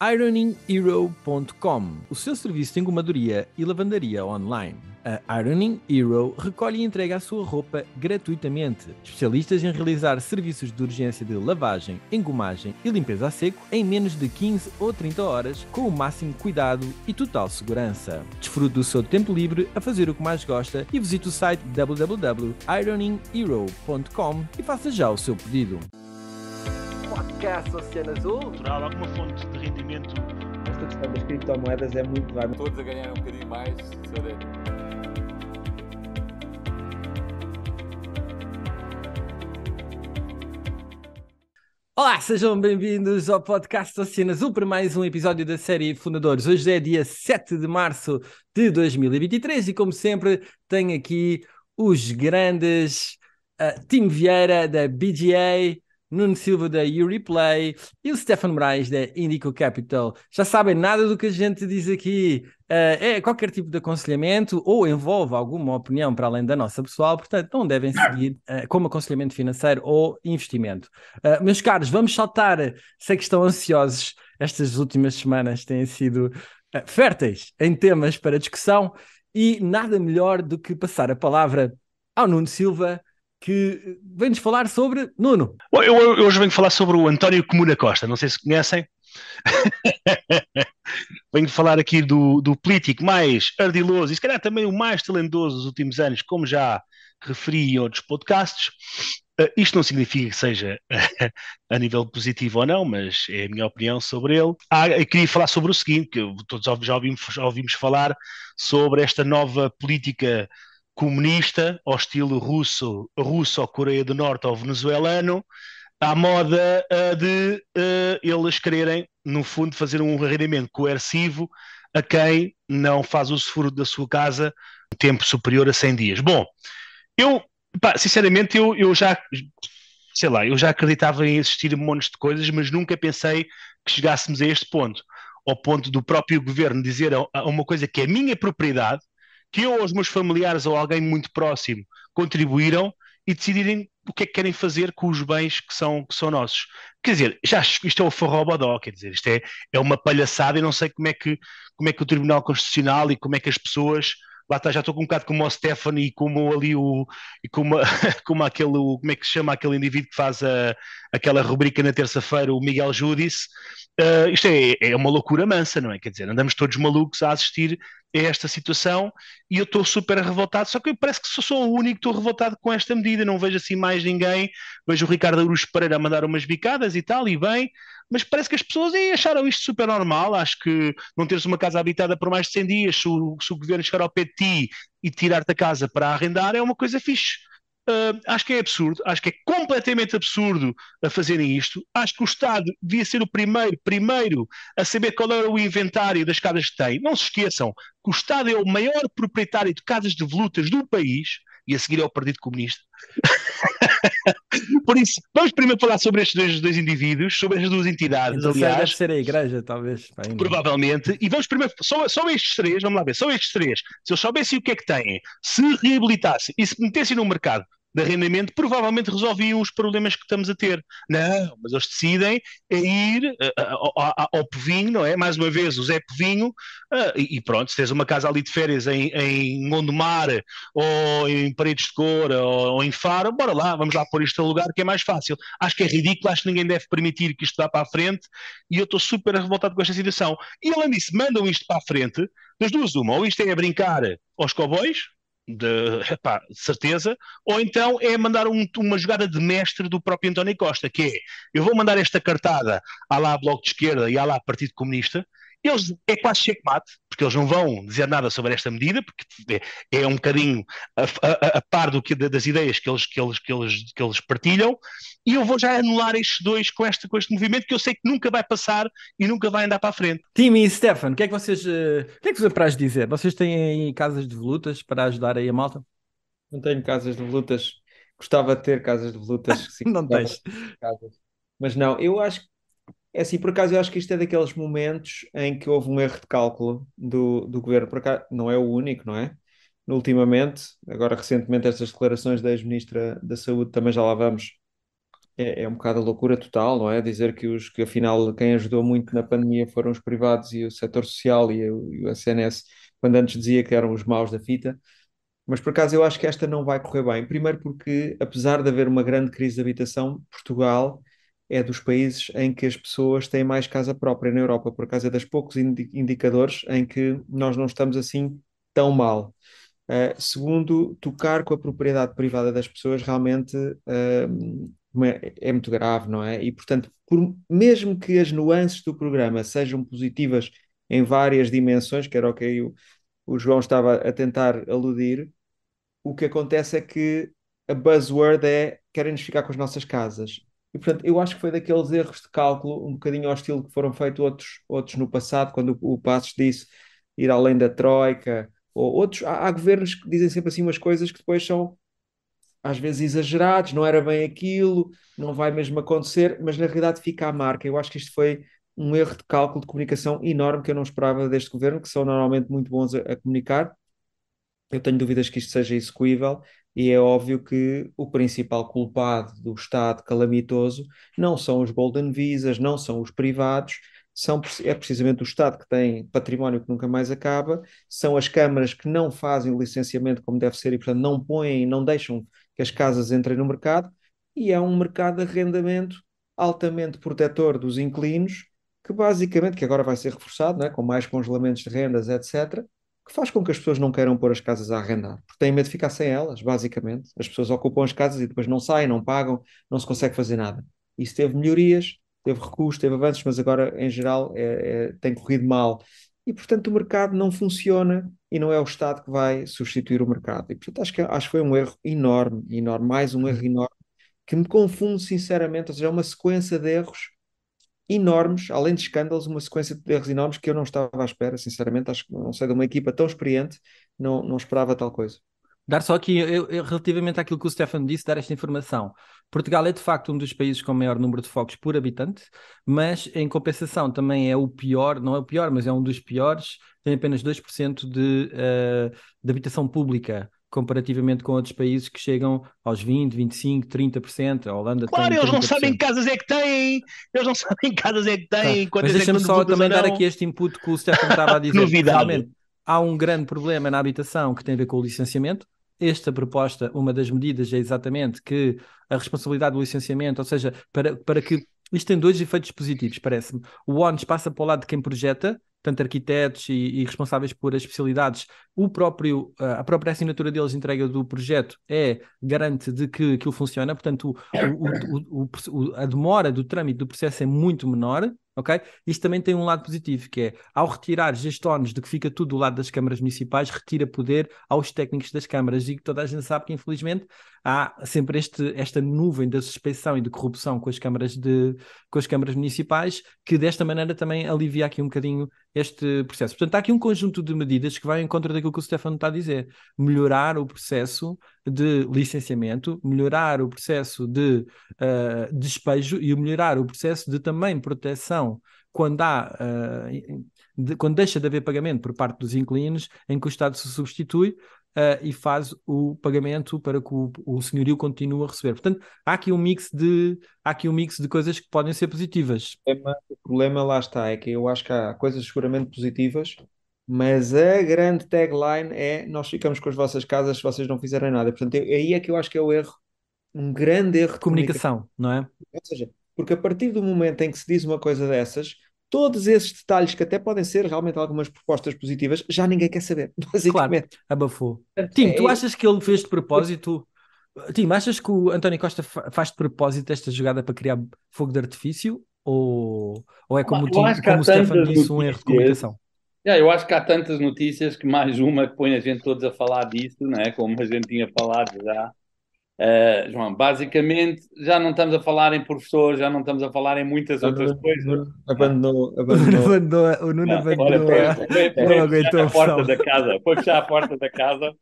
ironinghero.com, o seu serviço de engomadoria e lavandaria online. A Ironing Hero recolhe e entrega a sua roupa gratuitamente. Especialistas em realizar serviços de urgência de lavagem, engomagem e limpeza a seco em menos de 15 ou 30 horas, com o máximo cuidado e total segurança. Desfrute do seu tempo livre a fazer o que mais gosta e visite o site www.ironinghero.com e faça já o seu pedido podcast Oceano Azul. Cultural, alguma fonte de rendimento. Esta questão das criptomoedas é muito vai. Todos a ganhar um bocadinho mais, Olá, sejam bem-vindos ao podcast Oceano Azul para mais um episódio da série Fundadores. Hoje é dia 7 de março de 2023 e, como sempre, tenho aqui os grandes uh, Tim Vieira da BGA, Nuno Silva da Uriplay e o Stefano Moraes da Indico Capital. Já sabem, nada do que a gente diz aqui uh, é qualquer tipo de aconselhamento ou envolve alguma opinião para além da nossa pessoal, portanto não devem seguir uh, como aconselhamento financeiro ou investimento. Uh, meus caros, vamos saltar, sei que estão ansiosos, estas últimas semanas têm sido férteis em temas para discussão e nada melhor do que passar a palavra ao Nuno Silva que vem-nos falar sobre Nuno. Bom, eu, eu, hoje venho falar sobre o António Comuna Costa, não sei se conhecem. venho falar aqui do, do político mais ardiloso e se calhar também o mais talentoso dos últimos anos, como já referi em outros podcasts. Uh, isto não significa que seja uh, a nível positivo ou não, mas é a minha opinião sobre ele. Ah, queria falar sobre o seguinte, que todos já ouvimos, já ouvimos falar sobre esta nova política comunista, ao estilo russo, russo ou Coreia do Norte ou venezuelano, à moda uh, de uh, eles quererem, no fundo, fazer um rendimento coercivo a quem não faz usufruto da sua casa um tempo superior a 100 dias. Bom, eu, pá, sinceramente, eu, eu já, sei lá, eu já acreditava em existir montes de coisas, mas nunca pensei que chegássemos a este ponto, ao ponto do próprio governo dizer a, a uma coisa que é minha propriedade, que eu ou os meus familiares ou alguém muito próximo contribuíram e decidirem o que é que querem fazer com os bens que são, que são nossos. Quer dizer, já, isto é o bodó, quer dizer, isto é, é uma palhaçada e não sei como é, que, como é que o Tribunal Constitucional e como é que as pessoas lá está, já estou com um bocado como o Stephanie e como ali o e como, como aquele, como é que se chama aquele indivíduo que faz a, aquela rubrica na terça-feira, o Miguel Judis. Uh, isto é, é uma loucura mansa, não é? Quer dizer, andamos todos malucos a assistir a esta situação e eu estou super revoltado, só que eu parece que sou, o único que estou revoltado com esta medida, não vejo assim mais ninguém, vejo o Ricardo Aruz Pereira a mandar umas bicadas e tal, e bem, mas parece que as pessoas acharam isto super normal. Acho que não teres uma casa habitada por mais de 100 dias, se o, se o governo chegar ao pé de ti e tirar-te a casa para arrendar, é uma coisa fixe. Uh, acho que é absurdo, acho que é completamente absurdo a fazerem isto. Acho que o Estado devia ser o primeiro, primeiro a saber qual era o inventário das casas que tem. Não se esqueçam que o Estado é o maior proprietário de casas de volutas do país e a seguir é o Partido Comunista. Por isso, vamos primeiro falar sobre estes dois, dois indivíduos, sobre estas duas entidades, então, aliás. Deve ser a igreja, talvez. Bem, provavelmente. E vamos primeiro, só, só estes três, vamos lá ver, só estes três, se eles soubessem o que é que têm, se reabilitassem e se metessem no mercado de arrendamento, provavelmente resolviam os problemas que estamos a ter. Não, mas eles decidem ir ao Povinho, não é? Mais uma vez, o Zé Povinho, ah, e pronto, se tens uma casa ali de férias em, em Gondomar, ou em Paredes de Coura, ou, em Faro, bora lá, vamos lá pôr isto a lugar que é mais fácil. Acho que é ridículo, acho que ninguém deve permitir que isto vá para a frente, e eu estou super revoltado com esta situação. E além disso, mandam isto para a frente, das duas uma, ou isto é a brincar aos cowboys, de epá, certeza, ou então é mandar um, uma jogada de mestre do próprio António Costa, que é eu vou mandar esta cartada à lá Bloco de Esquerda e à lá Partido Comunista, eles, é quase checkmate, porque eles não vão dizer nada sobre esta medida, porque é, é um bocadinho a, a, a, par do que, das ideias que eles, que, eles, que, eles, que eles partilham, e eu vou já anular estes dois com este, com este movimento que eu sei que nunca vai passar e nunca vai andar para a frente. Timmy e Stefan, o que é que vocês eh, o que é que vos apraz dizer? Vocês têm casas de volutas para ajudar aí a malta? Não tenho casas de volutas. Gostava de ter casas de volutas. Sim, não tens. Casas. Mas não, eu acho que é assim, por acaso eu acho que isto é daqueles momentos em que houve um erro de cálculo do, do governo. Por acaso, não é o único, não é? Ultimamente, agora recentemente, estas declarações da ex-ministra da Saúde também já lá vamos. É, é um bocado a loucura total, não é? Dizer que, os, que afinal quem ajudou muito na pandemia foram os privados e o setor social e, o, e o SNS, quando antes dizia que eram os maus da fita. Mas por acaso eu acho que esta não vai correr bem. Primeiro porque, apesar de haver uma grande crise de habitação, Portugal é dos países em que as pessoas têm mais casa própria na Europa, por causa das dos poucos indicadores em que nós não estamos assim tão mal. Uh, segundo, tocar com a propriedade privada das pessoas realmente uh, é muito grave, não é? E, portanto, por, mesmo que as nuances do programa sejam positivas em várias dimensões, que era o que eu, o João estava a tentar aludir, o que acontece é que a buzzword é querem-nos ficar com as nossas casas. E portanto, eu acho que foi daqueles erros de cálculo, um bocadinho ao estilo que foram feitos outros, outros no passado, quando o, o Passos disse ir além da Troika, ou outros. Há, há governos que dizem sempre assim umas coisas que depois são às vezes exagerados, não era bem aquilo, não vai mesmo acontecer, mas na realidade fica a marca. Eu acho que isto foi um erro de cálculo de comunicação enorme que eu não esperava deste governo, que são normalmente muito bons a, a comunicar. Eu tenho dúvidas que isto seja execuível e é óbvio que o principal culpado do estado calamitoso não são os Golden Visas, não são os privados, são, é precisamente o Estado que tem património que nunca mais acaba, são as câmaras que não fazem o licenciamento como deve ser e, portanto, não põem, não deixam que as casas entrem no mercado, e é um mercado de arrendamento altamente protetor dos inquilinos, que basicamente, que agora vai ser reforçado, é, com mais congelamentos de rendas, etc., que faz com que as pessoas não queiram pôr as casas a arrendar, porque têm medo de ficar sem elas, basicamente. As pessoas ocupam as casas e depois não saem, não pagam, não se consegue fazer nada. Isso teve melhorias, teve recuos, teve avanços, mas agora, em geral, é, é, tem corrido mal. E, portanto, o mercado não funciona e não é o Estado que vai substituir o mercado. E, portanto, acho que, acho que foi um erro enorme, enorme, mais um uhum. erro enorme, que me confunde, sinceramente, ou seja, é uma sequência de erros enormes, além de escândalos, uma sequência de erros enormes que eu não estava à espera, sinceramente. Acho que não sei de uma equipa tão experiente, não, não esperava tal coisa. Dar só aqui, eu, eu, relativamente àquilo que o Stefano disse, dar esta informação. Portugal é de facto um dos países com maior número de focos por habitante, mas em compensação também é o pior, não é o pior, mas é um dos piores, tem apenas 2% de, uh, de habitação pública comparativamente com outros países que chegam aos 20, 25, 30%. A Holanda claro, eles não sabem que casas é que têm, eles não sabem que casas é que tá. têm. Tá. Mas é deixa-me é só também dar aqui este input que o Stefan estava a dizer. Novidade. Há um grande problema na habitação que tem a ver com o licenciamento. Esta proposta, uma das medidas é exatamente que a responsabilidade do licenciamento, ou seja, para, para que isto tem dois efeitos positivos, parece-me. O ONU passa para o lado de quem projeta, tanto arquitetos e, e responsáveis por as especialidades, o próprio, a própria assinatura deles entrega do projeto é garante de que aquilo funciona, portanto o, o, o, a demora do trâmite do processo é muito menor, ok? Isto também tem um lado positivo, que é, ao retirar gestões de que fica tudo do lado das câmaras municipais, retira poder aos técnicos das câmaras e que toda a gente sabe que, infelizmente, há sempre este, esta nuvem da suspeição e de corrupção com as câmaras, de, com as câmaras municipais, que desta maneira também alivia aqui um bocadinho este processo. Portanto, há aqui um conjunto de medidas que vai em contra daquilo que o Stefano está a dizer. Melhorar o processo de licenciamento, melhorar o processo de uh, despejo e melhorar o processo de também proteção quando há. Uh, de, quando deixa de haver pagamento por parte dos inquilinos, em que o Estado se substitui, Uh, e faz o pagamento para que o, o senhorio continue a receber. Portanto, há aqui um mix de há aqui um mix de coisas que podem ser positivas. O problema, o problema lá está, é que eu acho que há coisas seguramente positivas mas a grande tagline é: Nós ficamos com as vossas casas se vocês não fizerem nada. Portanto, eu, aí é que eu acho que é o erro, um grande erro de comunicação, comunicação, não é? Ou seja, porque a partir do momento em que se diz uma coisa dessas, todos esses detalhes que até podem ser realmente algumas propostas positivas, já ninguém quer saber, basicamente. Claro, abafou. Tim, é tu achas que ele fez de propósito? Tim, achas que o António Costa faz de propósito esta jogada para criar fogo de artifício? Ou, ou é como, Tim, como o Stefano disse, um erro de comunicação? É, eu acho que há tantas notícias que mais uma que põe a gente todos a falar disso, não é? Como a gente tinha falado já. Uh, João, basicamente já não estamos a falar em professores, já não estamos a falar em muitas outras coisas. Abandonou, ah. abandonou. o Nuno não, abandonou. Olha, foi, foi, foi, foi a, a porta da casa, foi fechar a porta da casa.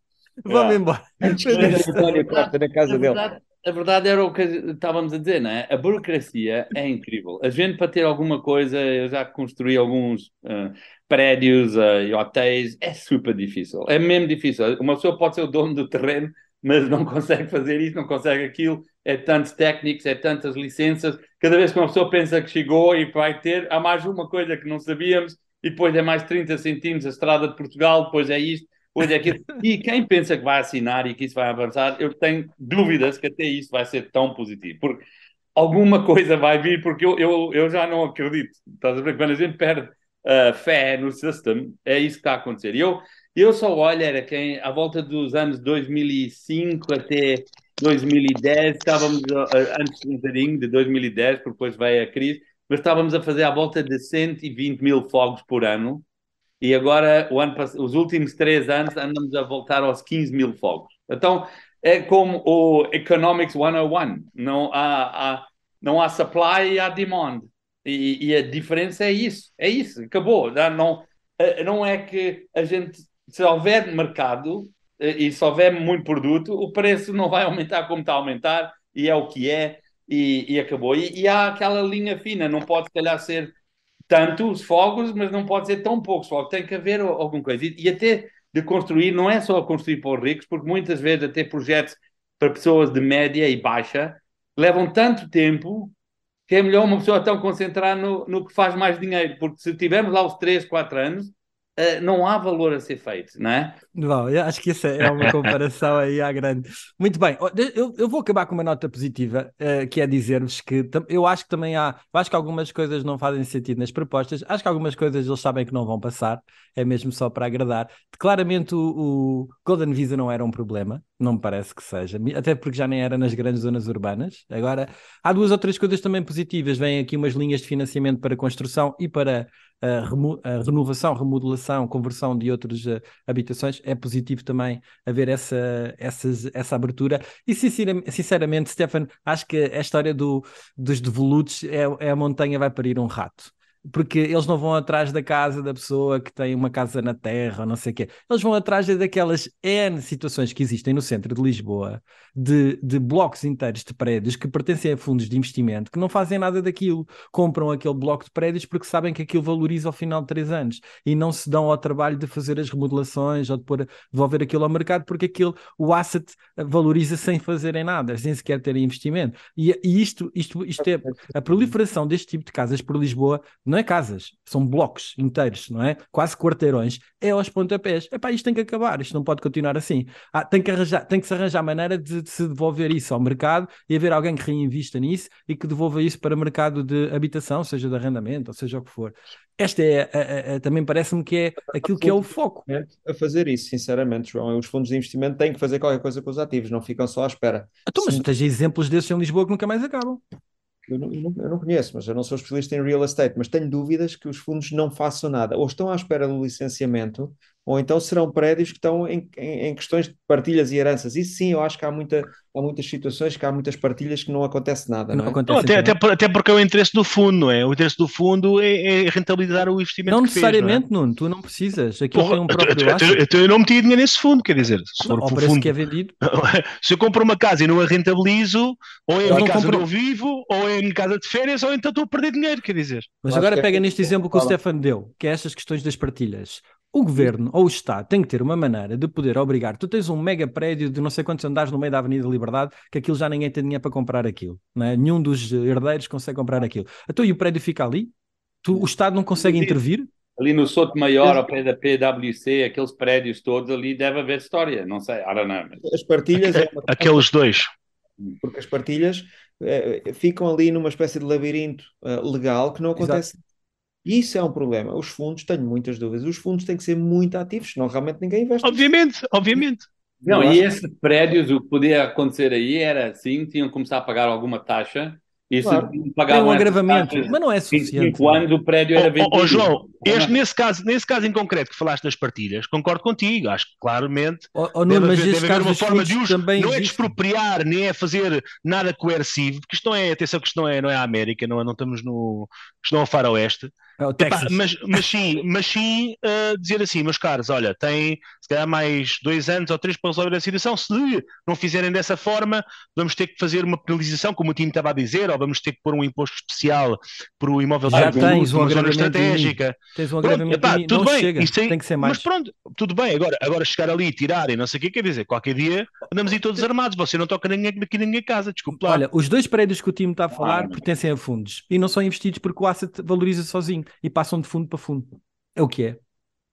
Vamos embora. a verdade, dele. A verdade era o que estávamos a dizer, não é? A burocracia é incrível. A gente, para ter alguma coisa, eu já construí alguns uh, prédios uh, e hotéis, é super difícil. É mesmo difícil. Uma pessoa pode ser o dono do terreno, mas não consegue fazer isso, não consegue aquilo. É tantos técnicos, é tantas licenças. Cada vez que uma pessoa pensa que chegou e vai ter, há mais uma coisa que não sabíamos, e depois é mais 30 centímetros a estrada de Portugal, depois é isto, depois é aquilo. e quem pensa que vai assinar e que isso vai avançar, eu tenho dúvidas que até isso vai ser tão positivo. Porque alguma coisa vai vir, porque eu, eu, eu já não acredito. Estás a ver? Quando a gente perde uh, fé no sistema é isso que está a acontecer. E eu, eu só olho, era quem, à volta dos anos 2005 até 2010, estávamos, ah, ah, antes um bocadinho de 2010, porque depois veio a crise, mas estávamos a fazer à volta de 120 mil fogos por ano, e agora, ano, os últimos três anos, andamos a voltar aos 15 mil fogos. Então, é como o Economics 101, não há, há, não há supply e há demand. E, e, a diferença é isso, é isso, acabou. Não, eh, não é que a gente, se houver mercado eh, e se houver muito produto, o preço não vai aumentar como está a aumentar, e é o que é, e, e acabou. E, e, há aquela linha fina, não pode, se calhar, ser tantos fogos, mas não pode ser tão poucos fogos, tem que haver alguma coisa. E, e até de construir, não é só construir para os ricos, porque muitas vezes até projetos para pessoas de média e baixa levam tanto tempo que é melhor uma pessoa tão concentrar no, no que faz mais dinheiro, porque se tivermos lá os 3, 4 anos, eh, não há valor a ser feito, não é? Bom, eu acho que isso é, é uma comparação aí à grande. Muito bem, eu, eu vou acabar com uma nota positiva, uh, que é dizer-vos que eu acho que também há, acho que algumas coisas não fazem sentido nas propostas, acho que algumas coisas eles sabem que não vão passar, é mesmo só para agradar. Claramente o, o Golden Visa não era um problema, não me parece que seja, até porque já nem era nas grandes zonas urbanas. Agora, há duas ou três coisas também positivas, vêm aqui umas linhas de financiamento para construção e para a, remo a renovação, remodelação, conversão de outras uh, habitações, é positivo também haver essa, essa abertura. E sinceramente, Stefan, acho que a história do, dos devolutos é, é a montanha vai parir um rato porque eles não vão atrás da casa da pessoa que tem uma casa na terra, ou não sei o quê. Eles vão atrás daquelas N situações que existem no centro de Lisboa, de, de blocos inteiros de prédios que pertencem a fundos de investimento, que não fazem nada daquilo. Compram aquele bloco de prédios porque sabem que aquilo valoriza ao final de três anos e não se dão ao trabalho de fazer as remodelações ou de pôr, devolver aquilo ao mercado porque aquilo, o asset valoriza sem fazerem nada, sem sequer terem investimento. E, e isto, isto, isto é a proliferação deste tipo de casas por Lisboa. Não não é casas, são blocos inteiros, não é? Quase quarteirões, é aos pontapés. É pá, isto tem que acabar, isto não pode continuar assim. Ah, tem, que arranjar, tem que se arranjar maneira de, de, se devolver isso ao mercado e haver alguém que reinvista nisso e que devolva isso para o mercado de habitação, seja de arrendamento, ou seja o que for. Esta é, a, a, a, também parece-me que é aquilo que é o foco. A fazer isso, sinceramente, João, os fundos de investimento têm que fazer qualquer coisa com os ativos, não ficam só à espera. Ah, então, tu, mas Sim. tens exemplos desses em Lisboa que nunca mais acabam eu não, eu não, eu não conheço, mas eu não sou especialista em real estate, mas tenho dúvidas que os fundos não façam nada. Ou estão à espera do licenciamento, ou então serão prédios que estão em, em, em, questões de partilhas e heranças. Isso sim, eu acho que há, muita, há muitas situações que há muitas partilhas que não acontece nada. Não, não é? acontece até, até, por, até, porque é o interesse do fundo, não é? O interesse do fundo é, é rentabilizar o investimento. Não necessariamente, fez, não é? Nuno, tu não precisas. tem um próprio eu, eu, não meti dinheiro nesse fundo, quer dizer, se for não, fundo, que é vendido. se eu compro uma casa e não a rentabilizo, ou é a casa compro... onde eu vivo, ou é a minha casa de férias, ou então estou a perder dinheiro, quer dizer. Mas agora é pega neste exemplo que o Stefano deu, que é estas questões das partilhas. O governo ou o Estado tem que ter uma maneira de poder obrigar. Tu tens um mega prédio de não sei quantos andares no meio da Avenida Liberdade, que aquilo já ninguém tem dinheiro para comprar aquilo. Né? Nenhum dos herdeiros consegue comprar ah. aquilo. Então, e o prédio fica ali? Tu, o Estado não consegue intervir? Ali no Soto Maior, ao pé da PwC, aqueles prédios todos ali, deve haver história. Não sei, I don't know. As partilhas. É Aqueles dois. Hum. Porque as partilhas eh, ficam ali numa espécie de labirinto eh, legal que não acontece Exato isso é um problema. Os fundos, tenho muitas dúvidas, os fundos têm que ser muito ativos, senão realmente ninguém investe. Obviamente, obviamente. Não, Eu e esse prédio prédios, o que podia acontecer aí era, assim tinham que começar a pagar alguma taxa, isso claro. pagava é um agravamento, taxas, mas não é suficiente. Quando o prédio era vendido. Oh, oh, João, este, nesse, caso, nesse caso em concreto que falaste das partilhas, concordo contigo, acho que claramente oh, oh, não, deve, mas deve haver uma forma de uso, não existe. é expropriar, nem é fazer nada coercivo, porque isto não é, atenção que isto não é, não é a América, não, é, não estamos no, isto não é o faroeste, é o Texas. mas, mas sim, mas sim uh, dizer assim, meus caros, olha, tem se calhar mais dois anos ou três para resolver a situação. Se não fizerem dessa forma, vamos ter que fazer uma penalização, como o time estava a dizer, ou vamos ter que pôr um imposto especial para o imóvel de tens zona estratégica. Tens um pronto, epá, tudo bem, chega, isto tem, é- tem, que ser mais. Mas pronto, tudo bem, agora, agora chegar ali e e não sei o que quer dizer, qualquer dia andamos aí todos armados, você não toca ninguém aqui na minha casa, desculpa. Olha, os dois prédios que o time está a ah, falar ah, pertencem a fundos e não são investidos porque o asset valoriza sozinho e passam de fundo para fundo. É o que é.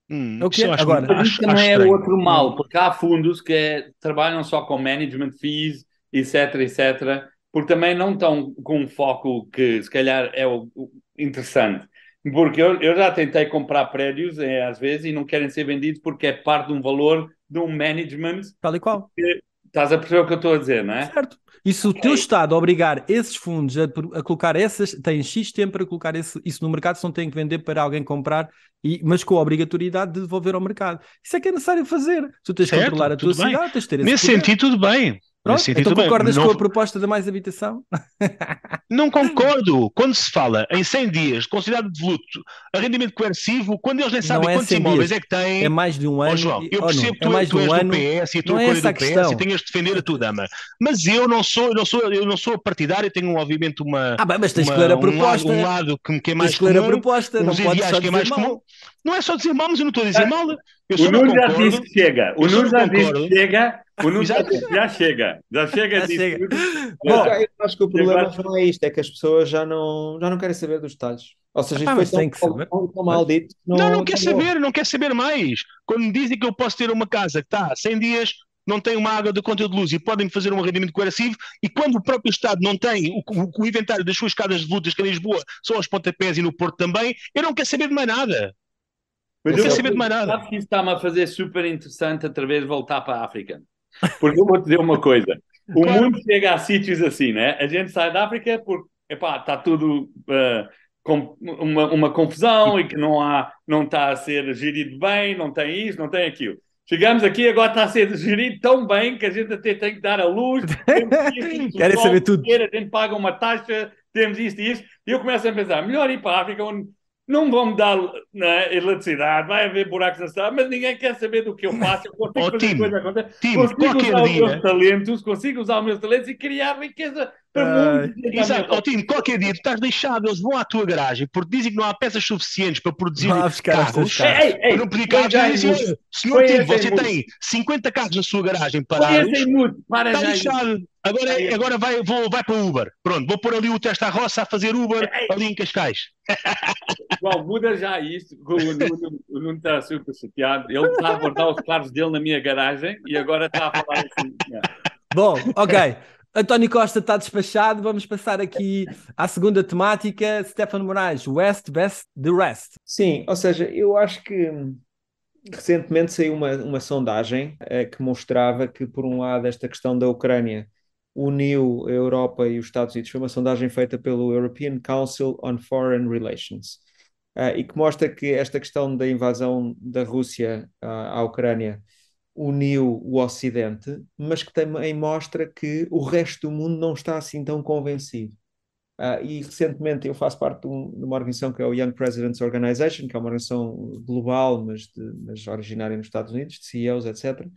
Hum, é o que é. Agora, acho, também é estranho. outro mal, hum. porque há fundos que é, trabalham só com management fees, etc, etc, porque também não estão com um foco que se calhar é o, o interessante. Porque eu, eu, já tentei comprar prédios é, às vezes e não querem ser vendidos porque é parte de um valor de um management. Tal e qual. Que, estás a perceber o que eu estou a dizer, não é? Certo. E se okay. o teu Estado obrigar esses fundos a, a colocar essas, tem X tempo para colocar esse, isso no mercado, se não tem que vender para alguém comprar, e, mas com a obrigatoriedade de devolver ao mercado. Isso é que é necessário fazer. Tu tens certo, que controlar a tua bem. cidade, tens de ter esse Nesse poder. sentido, tudo bem. Pronto, Nesse então concordas não... com a proposta da mais habitação? Não concordo. Quando se fala em 100 dias considerado de luto, a coercivo, quando eles nem sabem é quantos imóveis dias. é que têm. É mais de um ano. Oh, João, eu percebo que é tu, é mais tu és um do ano, PS e a tua é do questão. PS e tens de defender a tua dama. Mas eu não sou, eu não sou, eu não sou partidário, tenho obviamente uma. Ah, bem, mas tens uma, que ler a proposta. Um lado, que, que é mais comum. a proposta. Não ideais que é mais mal. comum. Não é só dizer mal, mas eu não estou a dizer ah, mal. Eu o Nuno já disse que chega. O Nuno já disse que chega já, já, chega, já chega. Já chega. Bom, eu acho que o problema não é isto, é que as pessoas já não, já não querem saber dos detalhes. Ou seja, ah, isto tem que saber. Tão, tão maldito, não, não, não quer saber, não quer saber mais. Quando me dizem que eu posso ter uma casa que está 100 dias, não tem uma água de conta de luz e podem fazer um rendimento coercivo, e quando o próprio Estado não tem o, o, o inventário das suas casas de lutas, que em Lisboa são aos pontapés e no Porto também, eu não quero saber de mais nada. Mas não quero saber de mais nada. Sabe que isso está-me a fazer super interessante através de voltar para a África. Porque eu vou te dizer uma coisa: o claro. mundo chega a sítios assim, né? A gente sai da África porque epá, está tudo uh, com uma, uma, confusão e que não há, não está a ser gerido bem, não tem isso, não tem aquilo. Chegamos aqui, agora está a ser gerido tão bem que a gente até tem que dar a luz. Querem saber tudo. A gente paga uma taxa, temos isto e isto. E eu começo a pensar: melhor ir para a África, onde não vão me dar né, eletricidade, vai haver buracos na cidade, mas ninguém quer saber do que eu faço. Eu consigo oh, fazer time, coisa acontecer. Time, consigo usar os meus talentos, consigo usar os meus talentos e criar riqueza Pergunto, Exato, Tino, qualquer dia tu estás deixado, eles vão à tua garagem porque dizem que não há peças suficientes para produzir carros. carros. Ei, ei, não pedir carros, dizem, senhor Tino, você tem 50 carros na sua garagem para está deixado. Agora, agora vai, vou, vai para o Uber. Pronto, vou pôr ali o teste à roça a fazer Uber ali em Cascais. Igual, muda já isso. O Nuno está super chateado. Ele está a guardar os carros dele na minha garagem e agora está a falar assim. Né? Bom, ok. António Costa está despachado, vamos passar aqui à segunda temática, Stefano Moraes, West, Best, The Rest. Sim, ou seja, eu acho que recentemente saiu uma, uma sondagem eh, que mostrava que, por um lado, esta questão da Ucrânia uniu a Europa e os Estados Unidos. Foi uma sondagem feita pelo European Council on Foreign Relations eh, e que mostra que esta questão da invasão da Rússia eh, à Ucrânia uniu o Ocidente, mas que também mostra que o resto do mundo não está assim tão convencido. Uh, e recentemente eu faço parte de, um, de, uma organização que é o Young Presidents Organization, que é uma organização global, mas, de, mas originária nos Estados Unidos, de CEOs, etc.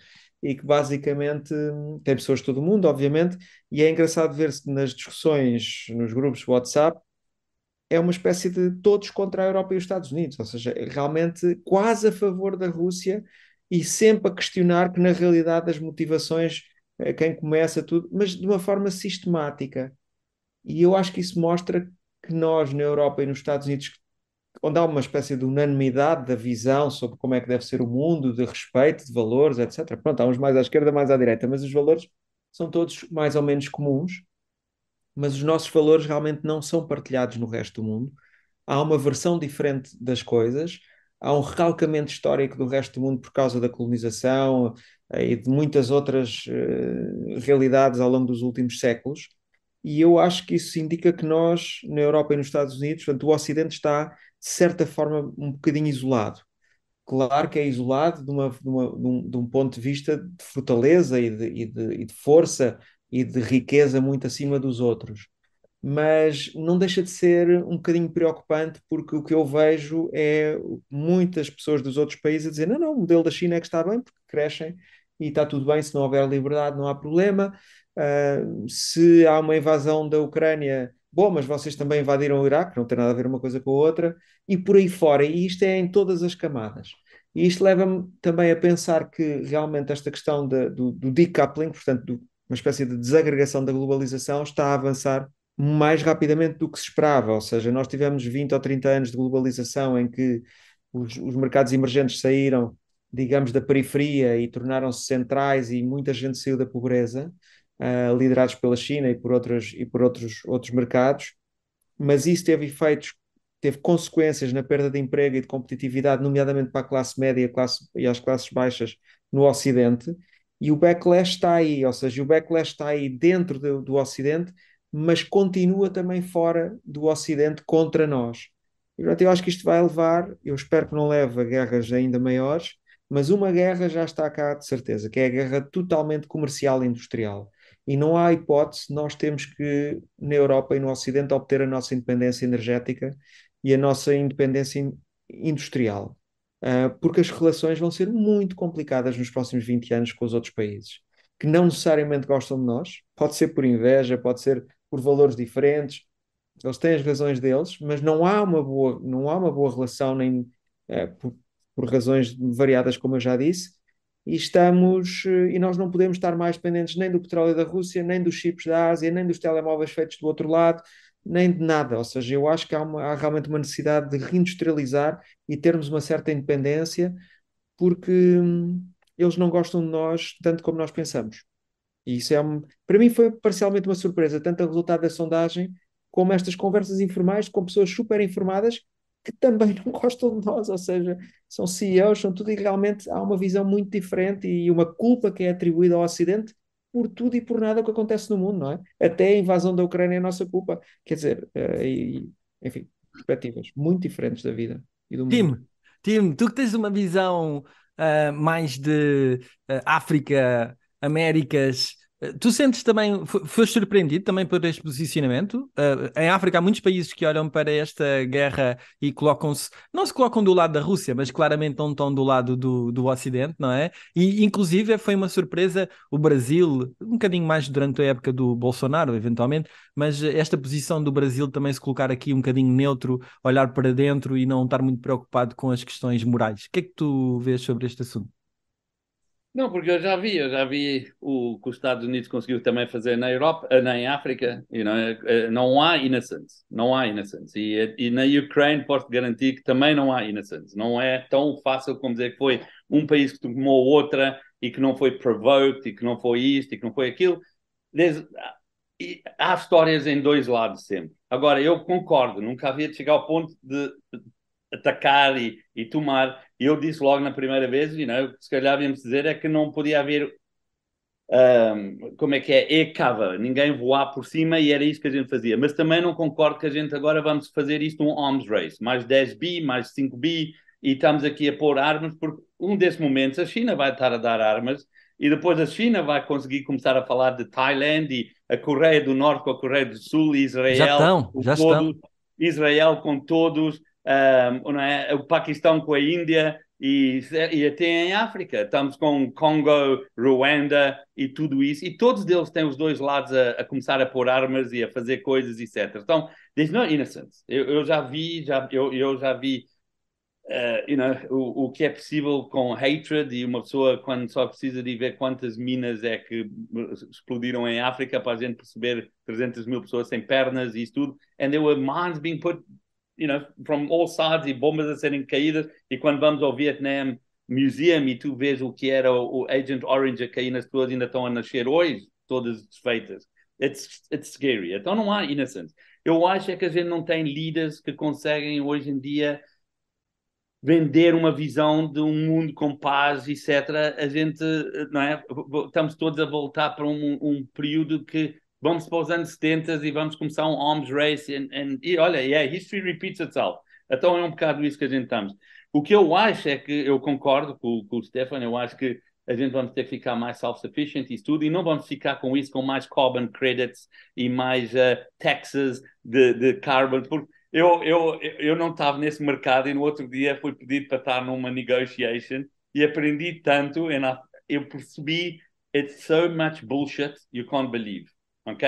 E que basicamente hum, tem pessoas de todo o mundo, obviamente, e é engraçado ver-se nas discussões, nos grupos WhatsApp, é uma espécie de todos contra a Europa e os Estados Unidos, ou seja, é realmente quase a favor da Rússia, e sempre a questionar que, na realidade, as motivações, eh, quem começa tudo, mas de uma forma sistemática. E eu acho que isso mostra que nós, na Europa e nos Estados Unidos, onde há uma espécie de unanimidade da visão sobre como é que deve ser o mundo, de respeito, de valores, etc. Pronto, há uns mais à esquerda, mais à direita, mas os valores são todos mais ou menos comuns, mas os nossos valores realmente não são partilhados no resto do mundo. Há uma versão diferente das coisas, há um recalcamento histórico do resto do mundo por causa da colonização eh, e de muitas outras eh, realidades ao longo dos últimos séculos. E eu acho que isso indica que nós, na Europa e nos Estados Unidos, portanto, o Ocidente está, de certa forma, um bocadinho isolado. Claro que é isolado de, uma, de, uma, de, um, de um, ponto de vista de fortaleza e de, e, e de força e de riqueza muito acima dos outros mas não deixa de ser um bocadinho preocupante porque o que eu vejo é muitas pessoas dos outros países a dizer não, não, o modelo da China é que está bem porque crescem e está tudo bem, se não houver liberdade não há problema, uh, se há uma invasão da Ucrânia, bom, mas vocês também invadiram o Iraque, não tem nada a ver uma coisa com a outra, e por aí fora, e isto é em todas as camadas. E isto leva-me também a pensar que realmente esta questão de, do, do decoupling, portanto, do, uma espécie de desagregação da globalização, está a avançar mais rapidamente do que se esperava. Ou seja, nós tivemos 20 ou 30 anos de globalização em que os, os mercados emergentes saíram, digamos, da periferia e tornaram-se centrais e muita gente saiu da pobreza, uh, liderados pela China e por, outros e por outros, outros mercados. Mas isso teve efeitos, teve consequências na perda de emprego e de competitividade, nomeadamente para a classe média e, classe, e as classes baixas no Ocidente. E o backlash está aí, ou seja, o backlash está aí dentro do, do Ocidente, mas continua também fora do Ocidente contra nós. eu acho que isto vai levar, eu espero que não leve a guerras ainda maiores, mas uma guerra já está cá de certeza, que é a guerra totalmente comercial e industrial. E não há hipótese, nós temos que, na Europa e no Ocidente, obter a nossa independência energética e a nossa independência industrial, ah, porque as relações vão ser muito complicadas nos próximos 20 anos com os outros países que não necessariamente gostam de nós, pode ser por inveja, pode ser por valores diferentes, eles têm as razões deles, mas não há uma boa, não há uma boa relação nem é, por, por, razões variadas, como eu já disse, e estamos eh, e nós não podemos estar mais dependentes nem do petróleo da Rússia, nem dos chips da Ásia, nem dos telemóveis feitos do outro lado, nem de nada. Ou seja, eu acho que há, uma, há realmente uma necessidade de reindustrializar e termos uma certa independência, porque hum, eles não gostam de nós tanto como nós pensamos. E isso é, um, para mim, foi parcialmente uma surpresa, tanto o resultado da sondagem como estas conversas informais com pessoas super informadas que também não gostam de nós, ou seja, são CEOs, são tudo e realmente há uma visão muito diferente e uma culpa que é atribuída ao Ocidente por tudo e por nada que acontece no mundo, não é? Até a invasão da Ucrânia é a nossa culpa. Quer dizer, eh, e, enfim, perspectivas muito diferentes da vida e do mundo. Tim, Tim, tu que tens uma visão ah, mais de uh, África, Américas, eh, tu sentes também, foste surpreendido também por este posicionamento? Uh, em África há muitos países que olham para esta guerra e colocam-se, não se colocam do lado da Rússia, mas claramente não estão do lado do, do Ocidente, não é? E inclusive foi uma surpresa o Brasil, um bocadinho mais durante a época do Bolsonaro, eventualmente, mas esta posição do Brasil também se colocar aqui um bocadinho neutro, olhar para dentro e não estar muito preocupado com as questões morais. O que é que tu vês sobre este assunto? Não, porque eu já vi, eu já vi o que os Estados Unidos conseguiu também fazer na Europa, eh, na em África, you know, é, eh, não há inocentes, não há inocentes. E, eh, e, na Ucrânia posso garantir que também não há inocentes. Não é tão fácil como dizer que foi um país que tomou outra e que não foi provoked e que não foi isto e que não foi aquilo. Ah, e há histórias em dois lados sempre. Agora, eu concordo, nunca havia de chegar ao ponto de atacar e, e tomar. E eu disse logo na primeira vez, you know, se calhar viemos dizer é que não podia haver um, como é que é, e cava, ninguém voar por cima e era isso que a gente fazia. Mas também não concordo que a gente agora vamos fazer isto um arms race, mais 10 bi, mais 5 bi, e estamos aqui a pôr armas, porque um desses momentos a China vai estar a dar armas e depois a China vai conseguir começar a falar de Tailândia e a Coreia do Norte com a Coreia do Sul e Israel. Já estão, já todos, estão. Israel com todos, não é? o Paquistão com a Índia e, e até em África. Estamos com Congo, Ruanda e tudo isso. E todos eles têm os dois lados a, a começar a pôr armas e a fazer coisas, etc. Então, there's no innocence. Eu, eu já vi, já, eu, eu já vi Uh, you know, o, o, que é possível com hatred e uma pessoa quando só precisa de ver quantas minas é que eh, explodiram em África para a gente perceber 300 mil pessoas sem pernas e isso tudo, and there were mines being put you know, from all sides e bombas a serem caídas. E quando vamos ao Vietnam Museum e tu vês o que era o Agent Orange a cair nas pessoas, ainda estão a nascer hoje, todas desfeitas. It's, it's scary. Então não há innocence. Eu acho é que a gente não tem líderes que conseguem hoje em dia vender uma visão de um mundo com paz, etc. A gente, eh, não é? Estamos todos a voltar para um, um período que vamos para os anos 70 e vamos começar um arms race and, and, e olha, yeah, é, history repeats itself. Então é um bocado isso que a gente estamos. O que eu acho é que eu concordo com, com o Stefan, eu acho que a gente vamos ter que ficar mais self-sufficient e tudo, e não vamos ficar com isso, com mais carbon credits e mais uh, taxes de, de carbon, porque eu, eu, eu não estava nesse mercado e no outro dia fui pedido para estar numa negotiation e aprendi tanto, e eu percebi it's so much bullshit you can't believe ok?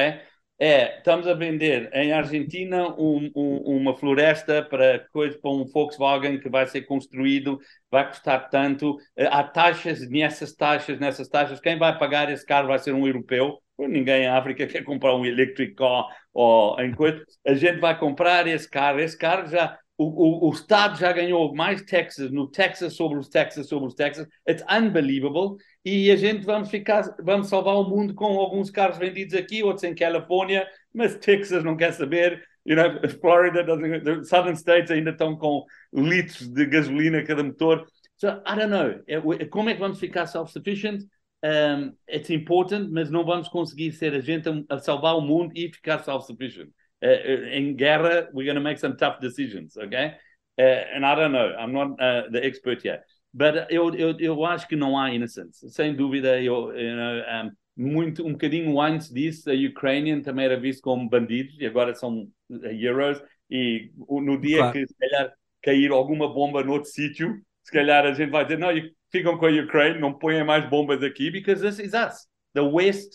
É, estamos a vender em Argentina um, um, uma floresta para coisa para um Volkswagen que vai ser construído, vai custar tanto, eh, há taxas nessas taxas, nessas taxas, quem vai pagar esse carro vai ser um europeu, ninguém em África quer comprar um electric car ou em coisa, a gente vai comprar esse carro, esse carro já, o, o, o, Estado já ganhou mais taxas no Texas sobre os Texas sobre os Texas. It's unbelievable e a gente vamos ficar, vamos salvar o mundo com alguns carros vendidos aqui, outros em Califórnia, mas Texas não quer saber, you know, Florida, the Southern States ainda estão com litros de gasolina cada motor. So I don't know, é, é, como é que vamos ficar self-sufficient? Um, it's important, mas não vamos conseguir ser a gente a, salvar o mundo e ficar self-sufficient. Uh, uh em guerra, we're going to make some tough decisions, okay? Uh, and I don't know, I'm not uh, the expert yet. But eu, eu, eu acho que não há inocentes. Sem dúvida, eu, you know, um, muito um bocadinho antes disso, a Ukrainian também era visto como bandidos e agora são eh, heroes. E no dia claro. que se calhar cair alguma bomba noutro sítio, se calhar a gente vai dizer: não, ficam com a Ukraine, não ponham mais bombas aqui, because this is us. The West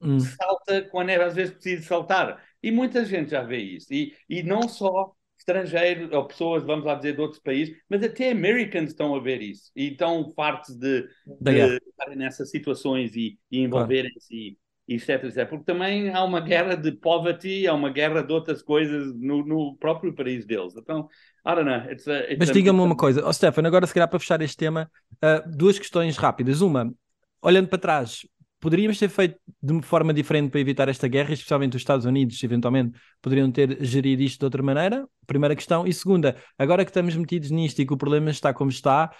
hum. salta quando é às vezes preciso saltar. E muita gente já vê isso. E, e não só estrangeiros, ou pessoas, vamos lá dizer, de outros países, mas até americanos estão a ver isso e estão fartos de, de estarem nessas situações e, e envolverem-se etc, etc. Porque também há uma guerra de poverty, há uma guerra de outras coisas no, no próprio país deles. Então, I don't know. It's a, it's mas diga-me uma coisa, oh, Stefano, agora se calhar para fechar este tema, uh, duas questões rápidas. Uma, olhando para trás, poderíamos ter feito de uma forma diferente para evitar esta guerra, especialmente os Estados Unidos, eventualmente, poderiam ter gerido isto de outra maneira? Primeira questão. E segunda, agora que estamos metidos nisto e que o problema está como está,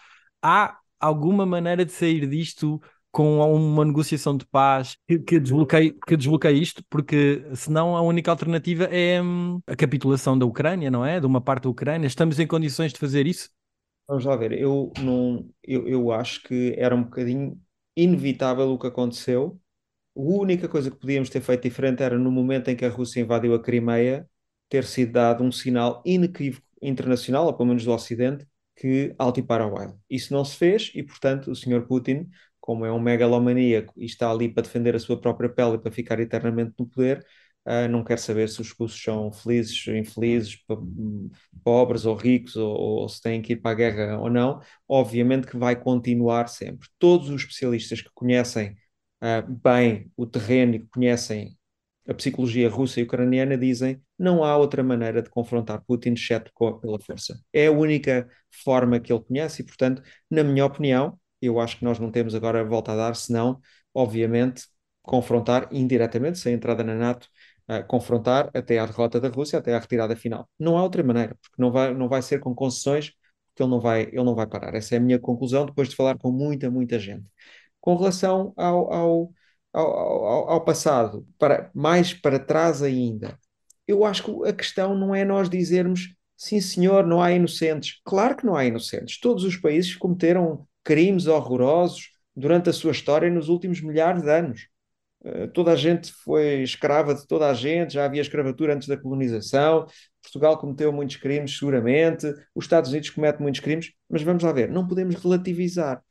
há alguma maneira de sair disto com uma negociação de paz que desbloqueie, que desbloqueie isto, porque senão a única alternativa é hum, a capitulação da Ucrânia, não é? De uma parte da Ucrânia. Estamos em condições de fazer isso? Vamos lá ver, eu, não, eu, eu acho que era um bocadinho inevitável o que aconteceu. A única coisa que podíamos ter feito diferente era no momento em que a Rússia invadiu a Crimeia, ter sido dado um sinal inequívoco internacional, ou pelo menos do Ocidente, que altipara o baile. Isso não se fez e, portanto, o Sr. Putin, como é um megalomaníaco e está ali para defender a sua própria pele e para ficar eternamente no poder, Uh, não quero saber se os russos são felizes, infelizes, pobres ou ricos, ou, ou, se têm que ir para a guerra ou não. Obviamente que vai continuar sempre. Todos os especialistas que conhecem uh, bem o terreno e que conhecem a psicologia russa e ucraniana dizem não há outra maneira de confrontar Putin exceto pela força. É a única forma que ele conhece e, portanto, na minha opinião, eu acho que nós não temos agora volta a dar, senão, obviamente, confrontar indiretamente, sem entrada na NATO, uh, confrontar até à derrota da Rússia, até à retirada final. Não há outra maneira, porque não vai, não vai ser com concessões que ele não, vai, ele não vai parar. Essa é a minha conclusão depois de falar com muita, muita gente. Com relação ao, ao, ao, ao, ao passado, para, mais para trás ainda, eu acho que a questão não é nós dizermos sim senhor, não há inocentes. Claro que não há inocentes. Todos os países cometeram crimes horrorosos durante a sua história nos últimos milhares de anos. Eh, toda a gente foi escrava de toda a gente, já havia escravatura antes da colonização, Portugal cometeu muitos crimes, seguramente, os Estados Unidos cometem muitos crimes, mas vamos lá ver, não podemos relativizar.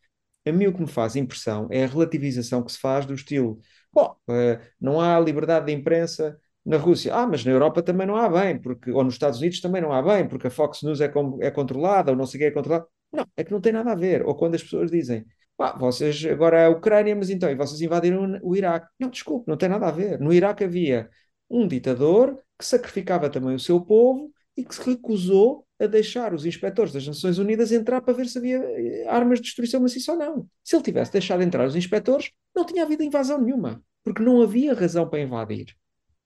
A mim o que me faz impressão é a relativização que se faz do estilo, bom, eh, não há liberdade de imprensa na Rússia, ah, mas na Europa também não há bem, porque, ou nos Estados Unidos também não há bem, porque a Fox News é, é controlada, ou não sei o que é controlada. Não, é que não tem nada a ver. Ou quando as pessoas dizem, Pá, vocês agora é a Ucrânia, mas então, e vocês invadiram o Iraque. Não, desculpe, não tem nada a ver. No Iraque havia um ditador que sacrificava também o seu povo e que se recusou a deixar os inspectores das Nações Unidas entrar para ver se havia eh, armas de destruição maciça ou não. Se ele tivesse deixado entrar os inspectores, não tinha havido invasão nenhuma, porque não havia razão para invadir.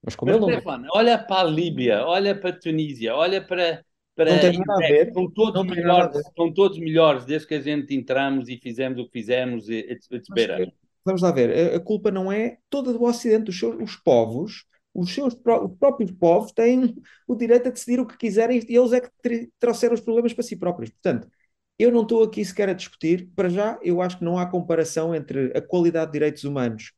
Mas como Mas, ele não... olha para a Líbia, olha para a Tunísia, olha para para não tem nada a ver. são todos, não melhores, todos melhores desde que a gente entramos e fizemos o que fizemos, etc. vamos lá ver, a, culpa não é toda do Ocidente, os, seus, os povos, os seus os próprios povos têm o direito a decidir o que quiserem e eles é que trouxeram os problemas para si próprios. Portanto, eu não estou aqui sequer a discutir, para já eu acho que não há comparação entre a qualidade de direitos humanos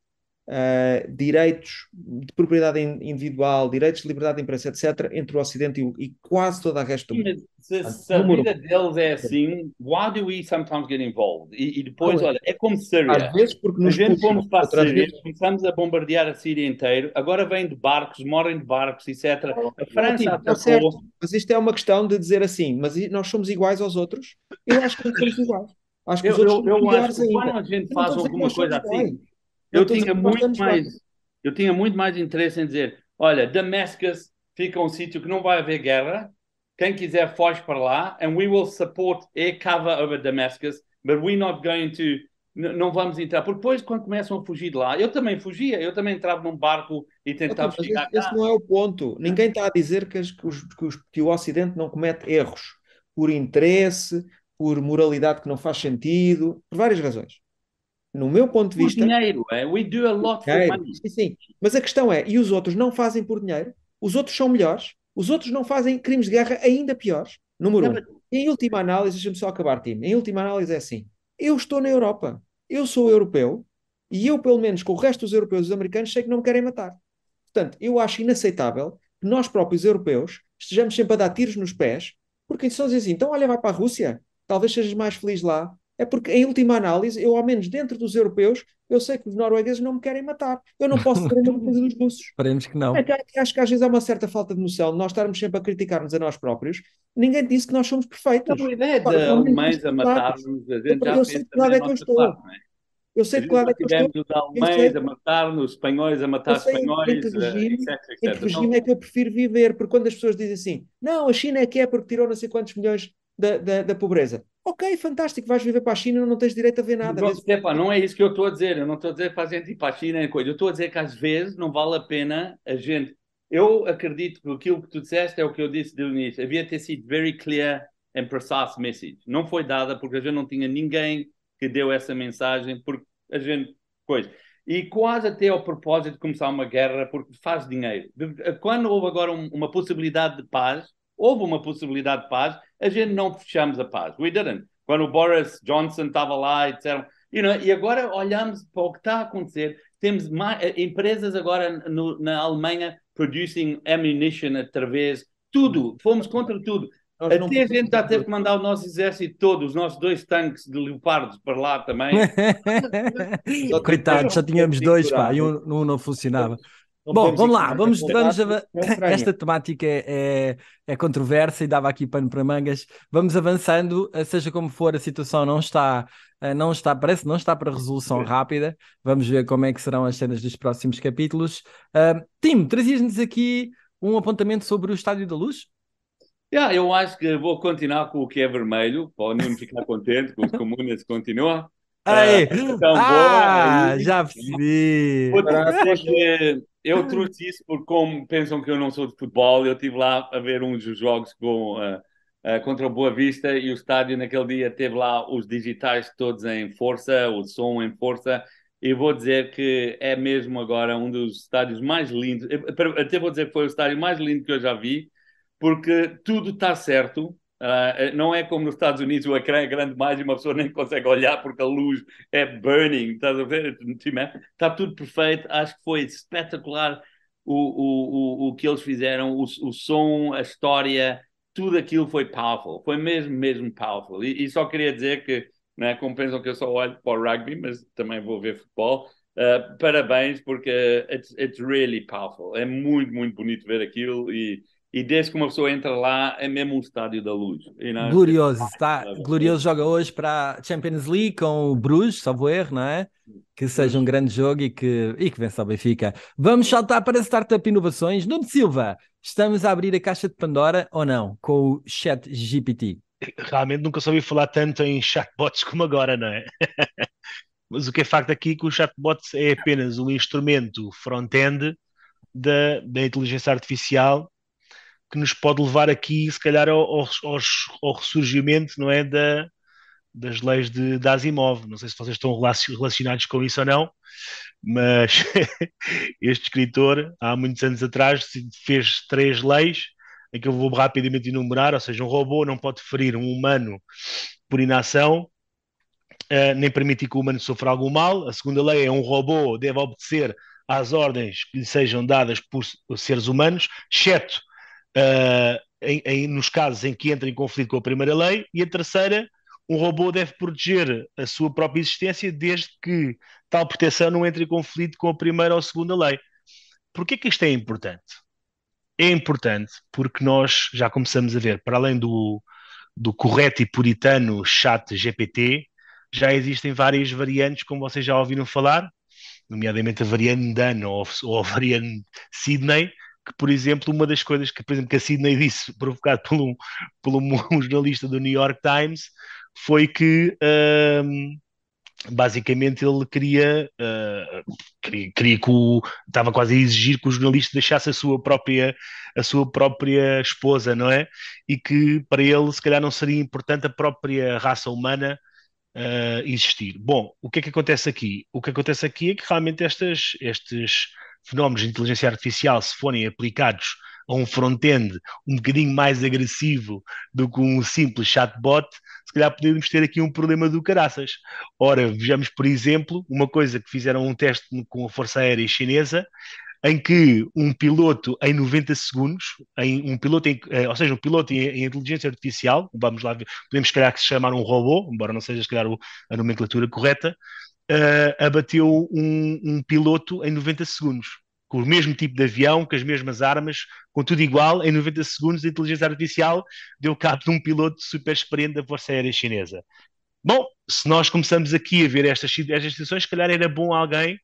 uh, direitos de propriedade individual, direitos de liberdade de imprensa, etc., entre o Ocidente e, e quase toda a resto do mundo. Se, se a vida deles é assim, why do we sometimes get involved? E, e depois, olha, é como Síria. Às vezes porque nos gente fomos para a Síria, vezes... começamos a bombardear a Síria inteira, agora vêm de barcos, morrem de barcos, etc. A França atacou... Mas isto é uma questão de dizer assim, mas nós somos iguais aos outros? Eu acho que somos iguais. Acho que eu, os outros eu, eu acho que quando a gente faz alguma coisa assim, eu tinha muito mais, eu tinha muito mais interesse em dizer, olha, Damascus fica um sítio que não vai haver guerra. Quem quiser foge para lá, and we will support a cover over Damascus, but we're not going to não vamos entrar. Porque depois, quando começam a fugir de lá, eu também fugia, eu também entrava num barco e então, tentava fugir. chegar esse, Esse não é o ponto. Ninguém está a dizer que, as, que, os, que, os, que, o Ocidente não comete erros por interesse, por moralidade que não faz sentido, por várias razões no meu ponto de vista. Por dinheiro, é? We do a lot for money. Sim, sim. Mas a questão é: e os outros não fazem por dinheiro? Os outros são melhores? Os outros não fazem crimes de guerra ainda piores? Número não, um. Mas... Em última análise, deixa-me só acabar, time. Em última análise é assim: eu estou na Europa, eu sou europeu e eu, pelo menos com o resto dos europeus e dos americanos, sei que não me querem matar. Portanto, eu acho inaceitável que nós próprios europeus estejamos sempre a dar tiros nos pés, porque só dizem assim: então, olha, vai para a Rússia, talvez sejas mais feliz lá, é porque, em última análise, eu, ao menos dentro dos europeus, eu sei que os noruegueses não me querem matar. Eu não posso ter a mesma coisa dos russos. Esperemos que não. É que, acho que às vezes há uma certa falta de noção de nós estarmos sempre a criticar-nos a nós próprios. Ninguém disse que nós somos perfeitos. Não, é a ideia de alemães a matar-nos, a gente já eu sei que lado é que eu estou. Parte, não é? Eu sei que lado é que eu estou. Os alemães a matar-nos, os espanhóis a matar os espanhóis, em que eh, regime, etc, etc. Em que regime é que eu prefiro viver? Porque quando as pessoas dizem assim, não, a China é que é porque tirou não sei quantos milhões da, da, da pobreza. Ok, fantástico, vais viver para a China, não tens direito a ver nada. Não, não é isso que eu estou a dizer. Eu não estou a dizer para a gente ir para a China coisa. Eu estou a dizer que às vezes não vale a pena a gente. Eu acredito que aquilo que tu disseste é o que eu disse do início. Havia ter sido very clear and precise message. Não foi dada porque a gente não tinha ninguém que deu essa mensagem, porque a gente. Coisa. E quase até ao propósito de começar uma guerra porque faz dinheiro. Quando houve agora uma possibilidade de paz, houve uma possibilidade de paz a gente não fechamos a paz. We didn't. Quando o Boris Johnson estava lá, etc. You know, e agora olhamos para o que está a acontecer. Temos mais, empresas agora no, na Alemanha producing ammunition através tudo. Fomos contra tudo. Nós Até não... a gente está a ter que mandar o nosso exército todo, os nossos dois tanques de leopardos para lá também. Coitado, só tínhamos dois, pá, e um, um não funcionava. Não Bom, vamos lá, vamos, vamos esta temática é, é, é controversa e dava aqui pano para mangas. Vamos avançando, eh, seja como for, a situação não está, eh, não está, parece não está para resolução rápida. Vamos ver como é que serão as cenas dos próximos capítulos. Uh, Tim, trazias-nos aqui um apontamento sobre o Estádio da Luz? Yeah, eu acho que vou continuar com o que é vermelho, para o Nuno ficar contente, com o comunas continua. Aí, ah, então, ah boa, já percebi. Outra coisa eu trouxe isso porque, como pensam que eu não sou de futebol, eu estive lá a ver um dos jogos com, uh, uh, contra o Boa Vista e o estádio naquele dia teve lá os digitais todos em força, o som em força. E vou dizer que é mesmo agora um dos estádios mais lindos. Eu, até vou dizer que foi o estádio mais lindo que eu já vi, porque tudo está certo, Uh, não é como nos Estados Unidos o ecrã é grande mais e uma pessoa nem consegue olhar porque a luz é burning, estás a ver? Está tudo perfeito, acho que foi espetacular o, o, o, o que eles fizeram, o, o som, a história, tudo aquilo foi powerful, foi mesmo, mesmo powerful. E, e só queria dizer que, né, como pensam que eu só olho para o rugby, mas também vou ver futebol, uh, parabéns porque it's, it's really powerful, é muito, muito bonito ver aquilo e e desde que uma pessoa entra lá, é mesmo um estádio da luz. É Glorioso, está. Glorioso joga hoje para a Champions League com o Bruges, salvo erro, não é? Que seja um grande jogo e que, e que vença o Benfica. Vamos saltar para Startup Inovações. Nuno Silva, estamos a abrir a caixa de Pandora ou não com o Chat GPT? Realmente nunca soube falar tanto em chatbots como agora, não é? Mas o que é facto aqui é que o chatbot é apenas um instrumento front-end da, da inteligência artificial que nos pode levar aqui, se calhar, ao, ao, ao ressurgimento não é, da, das leis de, de Asimov. Não sei se vocês estão relacionados com isso ou não, mas este escritor, há muitos anos atrás, fez três leis, em que eu vou rapidamente enumerar, ou seja, um robô não pode ferir um humano por inação, Uh, nem permitir que o humano sofra algum mal. A segunda lei é um robô deve obedecer às ordens que lhe sejam dadas por seres humanos, exceto ah, em, em, nos casos em que entra em conflito com a primeira lei, e a terceira, um robô deve proteger a sua própria existência desde que tal proteção não entre em conflito com a primeira ou a segunda lei. Porquê que isto é importante? É importante porque nós já começamos a ver, para além do, do correto e puritano chat GPT, já existem várias variantes, como vocês já ouviram falar, nomeadamente a variante Dano ou, ou a variante Sydney, que, por exemplo, uma das coisas que, por exemplo, que a Sidney disse, provocado por um, por um jornalista do New York Times, foi que um, basicamente ele queria, uh, queria, queria, que o, estava quase a exigir que o jornalista deixasse a sua própria a sua própria esposa, não é? E que para ele se calhar não seria importante a própria raça humana uh, existir. Bom, o que é que acontece aqui? O que acontece aqui é que realmente estas, estes fenómenos de inteligência artificial, se forem aplicados a um front-end um bocadinho mais agressivo do que um simples chatbot, se calhar podemos ter aqui um problema do caraças. Ora, vejamos, por exemplo, uma coisa que fizeram um teste com a Força Aérea Chinesa, em que um piloto em 90 segundos, em um piloto em, eh, ou seja, um piloto em, em, inteligência artificial, vamos lá ver, podemos se calhar que se chamar um robô, embora não seja se calhar a nomenclatura correta, uh, abateu um, um, piloto em 90 segundos, com o mesmo tipo de avião, com as mesmas armas, com tudo igual, em 90 segundos a inteligência artificial deu cabo de um piloto super experiente da Força Aérea Chinesa. Bom, se nós começamos aqui a ver estas, estas situações, se calhar era bom alguém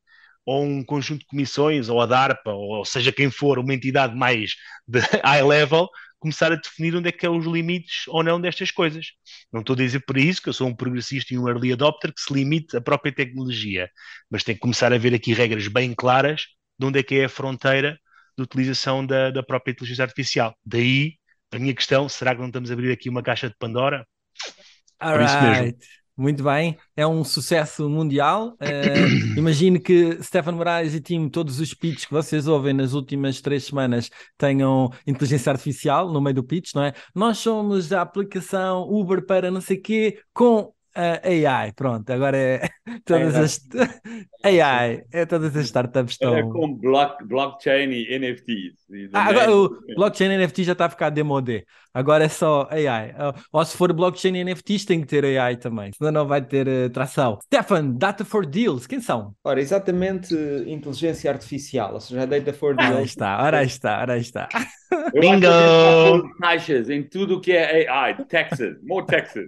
ou um conjunto de comissões, ou a DARPA, ou seja quem for, uma entidade mais de high level, começar a definir onde é que são os limites ou não destas coisas. Não estou a dizer por isso que eu sou um progressista e um early adopter que se limite à própria tecnologia, mas tem que começar a ver aqui regras bem claras de onde é que é a fronteira de utilização da, da própria inteligência artificial. Daí, a minha questão, será que não estamos a abrir aqui uma caixa de Pandora? All por right. isso mesmo. Muito bem, é um sucesso mundial. Uh, imagino que Stefano Moraes e Tim, todos os pitches que vocês ouvem nas últimas três semanas tenham inteligência artificial no meio do pitch, não é? Nós somos a aplicação Uber para não sei quê com Uh, AI, pronto, agora é todas as AI, é todas as startups estão. É com block, blockchain e NFTs. ah, agora, o blockchain e NFT já está a ficar demodé. Agora é só AI. Ou se for blockchain e NFTs, tem que ter AI também, senão não vai ter uh, tração. Stefan, Data for Deals, quem são? Ora, exatamente eh, inteligência artificial, ou seja, Data for Deals. Ora está, ora está, ora está. Bingo! Taxas em tudo o que é AI, taxes, more taxes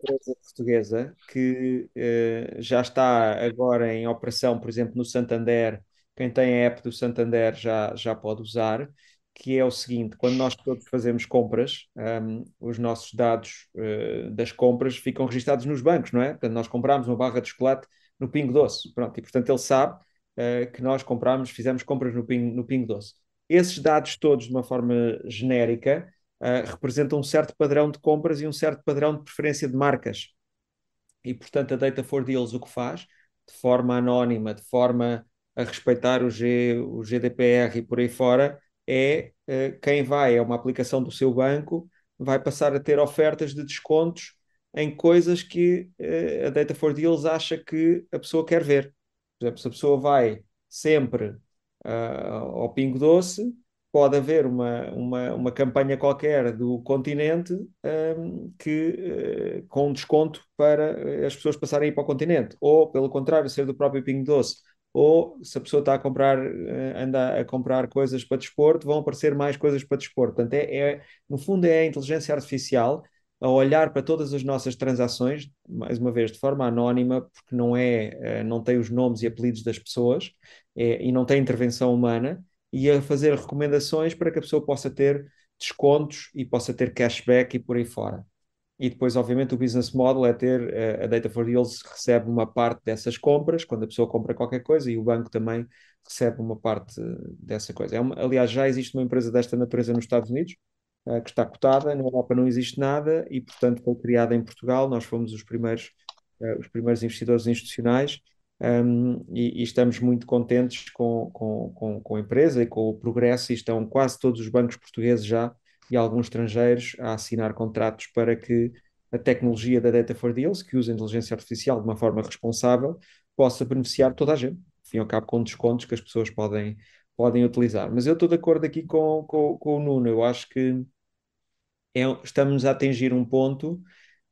empresa portuguesa que eh, já está agora em operação, por exemplo, no Santander. Quem tem a app do Santander já, já pode usar, que é o seguinte: quando nós todos fazemos compras, um, ehm, os nossos dados uh, das compras ficam registados nos bancos, não é? Portanto, nós comprámos uma barra de chocolate no Pingo Doce, pronto, e portanto ele sabe uh, que nós compramos, fizemos compras no Pingo, no Pingo Doce. Esses dados todos, de uma forma genérica, uh, representa um certo padrão de compras e um certo padrão de preferência de marcas. E, portanto, a Data for Deals o que faz, de forma anónima, de forma a respeitar o, G, o GDPR e por aí fora, é uh, quem vai a é uma aplicação do seu banco vai passar a ter ofertas de descontos em coisas que uh, a Data for Deals acha que a pessoa quer ver. Por exemplo, se a pessoa vai sempre uh, ao Pingo Doce, pode haver uma, uma, uma campanha qualquer do continente hum, eh, um, que, uh, com desconto para eh, as pessoas passarem para o continente, ou pelo contrário, ser do próprio Pingo Doce. Ou se a pessoa está a comprar, uh, anda a comprar coisas para desporto, vão aparecer mais coisas para desporto. Portanto, é, é, no fundo, é a inteligência artificial a olhar para todas as nossas transações, mais uma vez, de forma anónima, porque não é, não tem os nomes e apelidos das pessoas é, e não tem intervenção humana, e a fazer recomendações para que a pessoa possa ter descontos e possa ter cashback e por aí fora. E depois, obviamente, o business model é ter eh, a Data for Deals recebe uma parte dessas compras, quando a pessoa compra qualquer coisa, e o banco também recebe uma parte dessa coisa. É uma, aliás, já existe uma empresa desta natureza nos Estados Unidos, uh, que está cotada, na Europa não existe nada, e portanto foi criada em Portugal, nós fomos os primeiros, uh, os primeiros investidores institucionais, um, e, e, estamos muito contentes com, com, com, com, a empresa e com o progresso, e estão quase todos os bancos portugueses já e alguns estrangeiros a assinar contratos para que a tecnologia da Data for Deals, que usa a inteligência artificial de uma forma responsável, possa beneficiar toda a gente, fim ao cabo com descontos que as pessoas podem, podem utilizar. Mas eu estou de acordo aqui com, com, com o Nuno, eu acho que é, estamos a atingir um ponto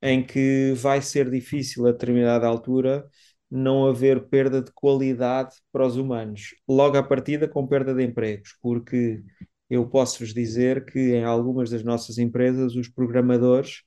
em que vai ser difícil a determinada altura não haver perda de qualidade para os humanos, logo à partida com perda de empregos, porque eu posso-vos dizer que em algumas das nossas empresas os programadores,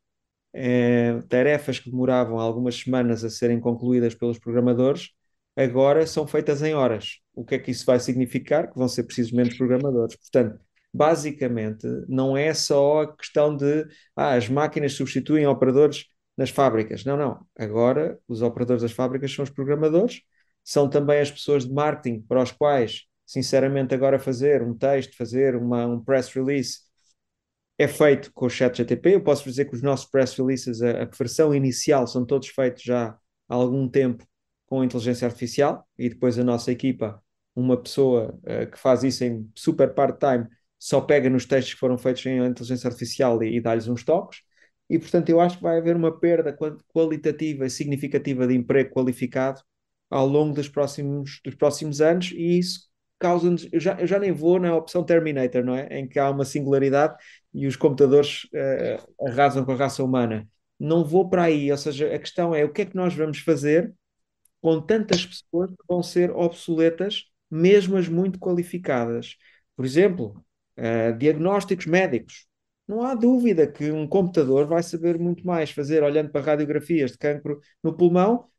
eh, tarefas que demoravam algumas semanas a serem concluídas pelos programadores, agora são feitas em horas. O que é que isso vai significar? Que vão ser precisos menos programadores. Portanto, basicamente, não é só a questão de ah, as máquinas substituem operadores nas fábricas. Não, não. Agora os operadores das fábricas são os programadores, são também as pessoas de marketing para os quais, sinceramente, agora fazer um texto, fazer uma, um press release é feito com o chat GTP. Eu posso dizer que os nossos press releases, a, a versão inicial, são todos feitos já há algum tempo com inteligência artificial e depois a nossa equipa, uma pessoa uh, que faz isso em super part-time, só pega nos textos que foram feitos em inteligência artificial e, e dá-lhes uns toques e portanto eu acho que vai haver uma perda qualitativa e significativa de emprego qualificado ao longo dos próximos, dos próximos anos e isso causa-nos, eu já, eu já nem vou na opção Terminator, não é? Em que há uma singularidade e os computadores uh, arrasam com a raça humana. Não vou para aí, ou seja, a questão é o que é que nós vamos fazer com tantas pessoas que vão ser obsoletas, mesmo as muito qualificadas. Por exemplo, uh, diagnósticos médicos não há dúvida que um computador vai saber muito mais fazer, olhando para radiografias de cancro no pulmão,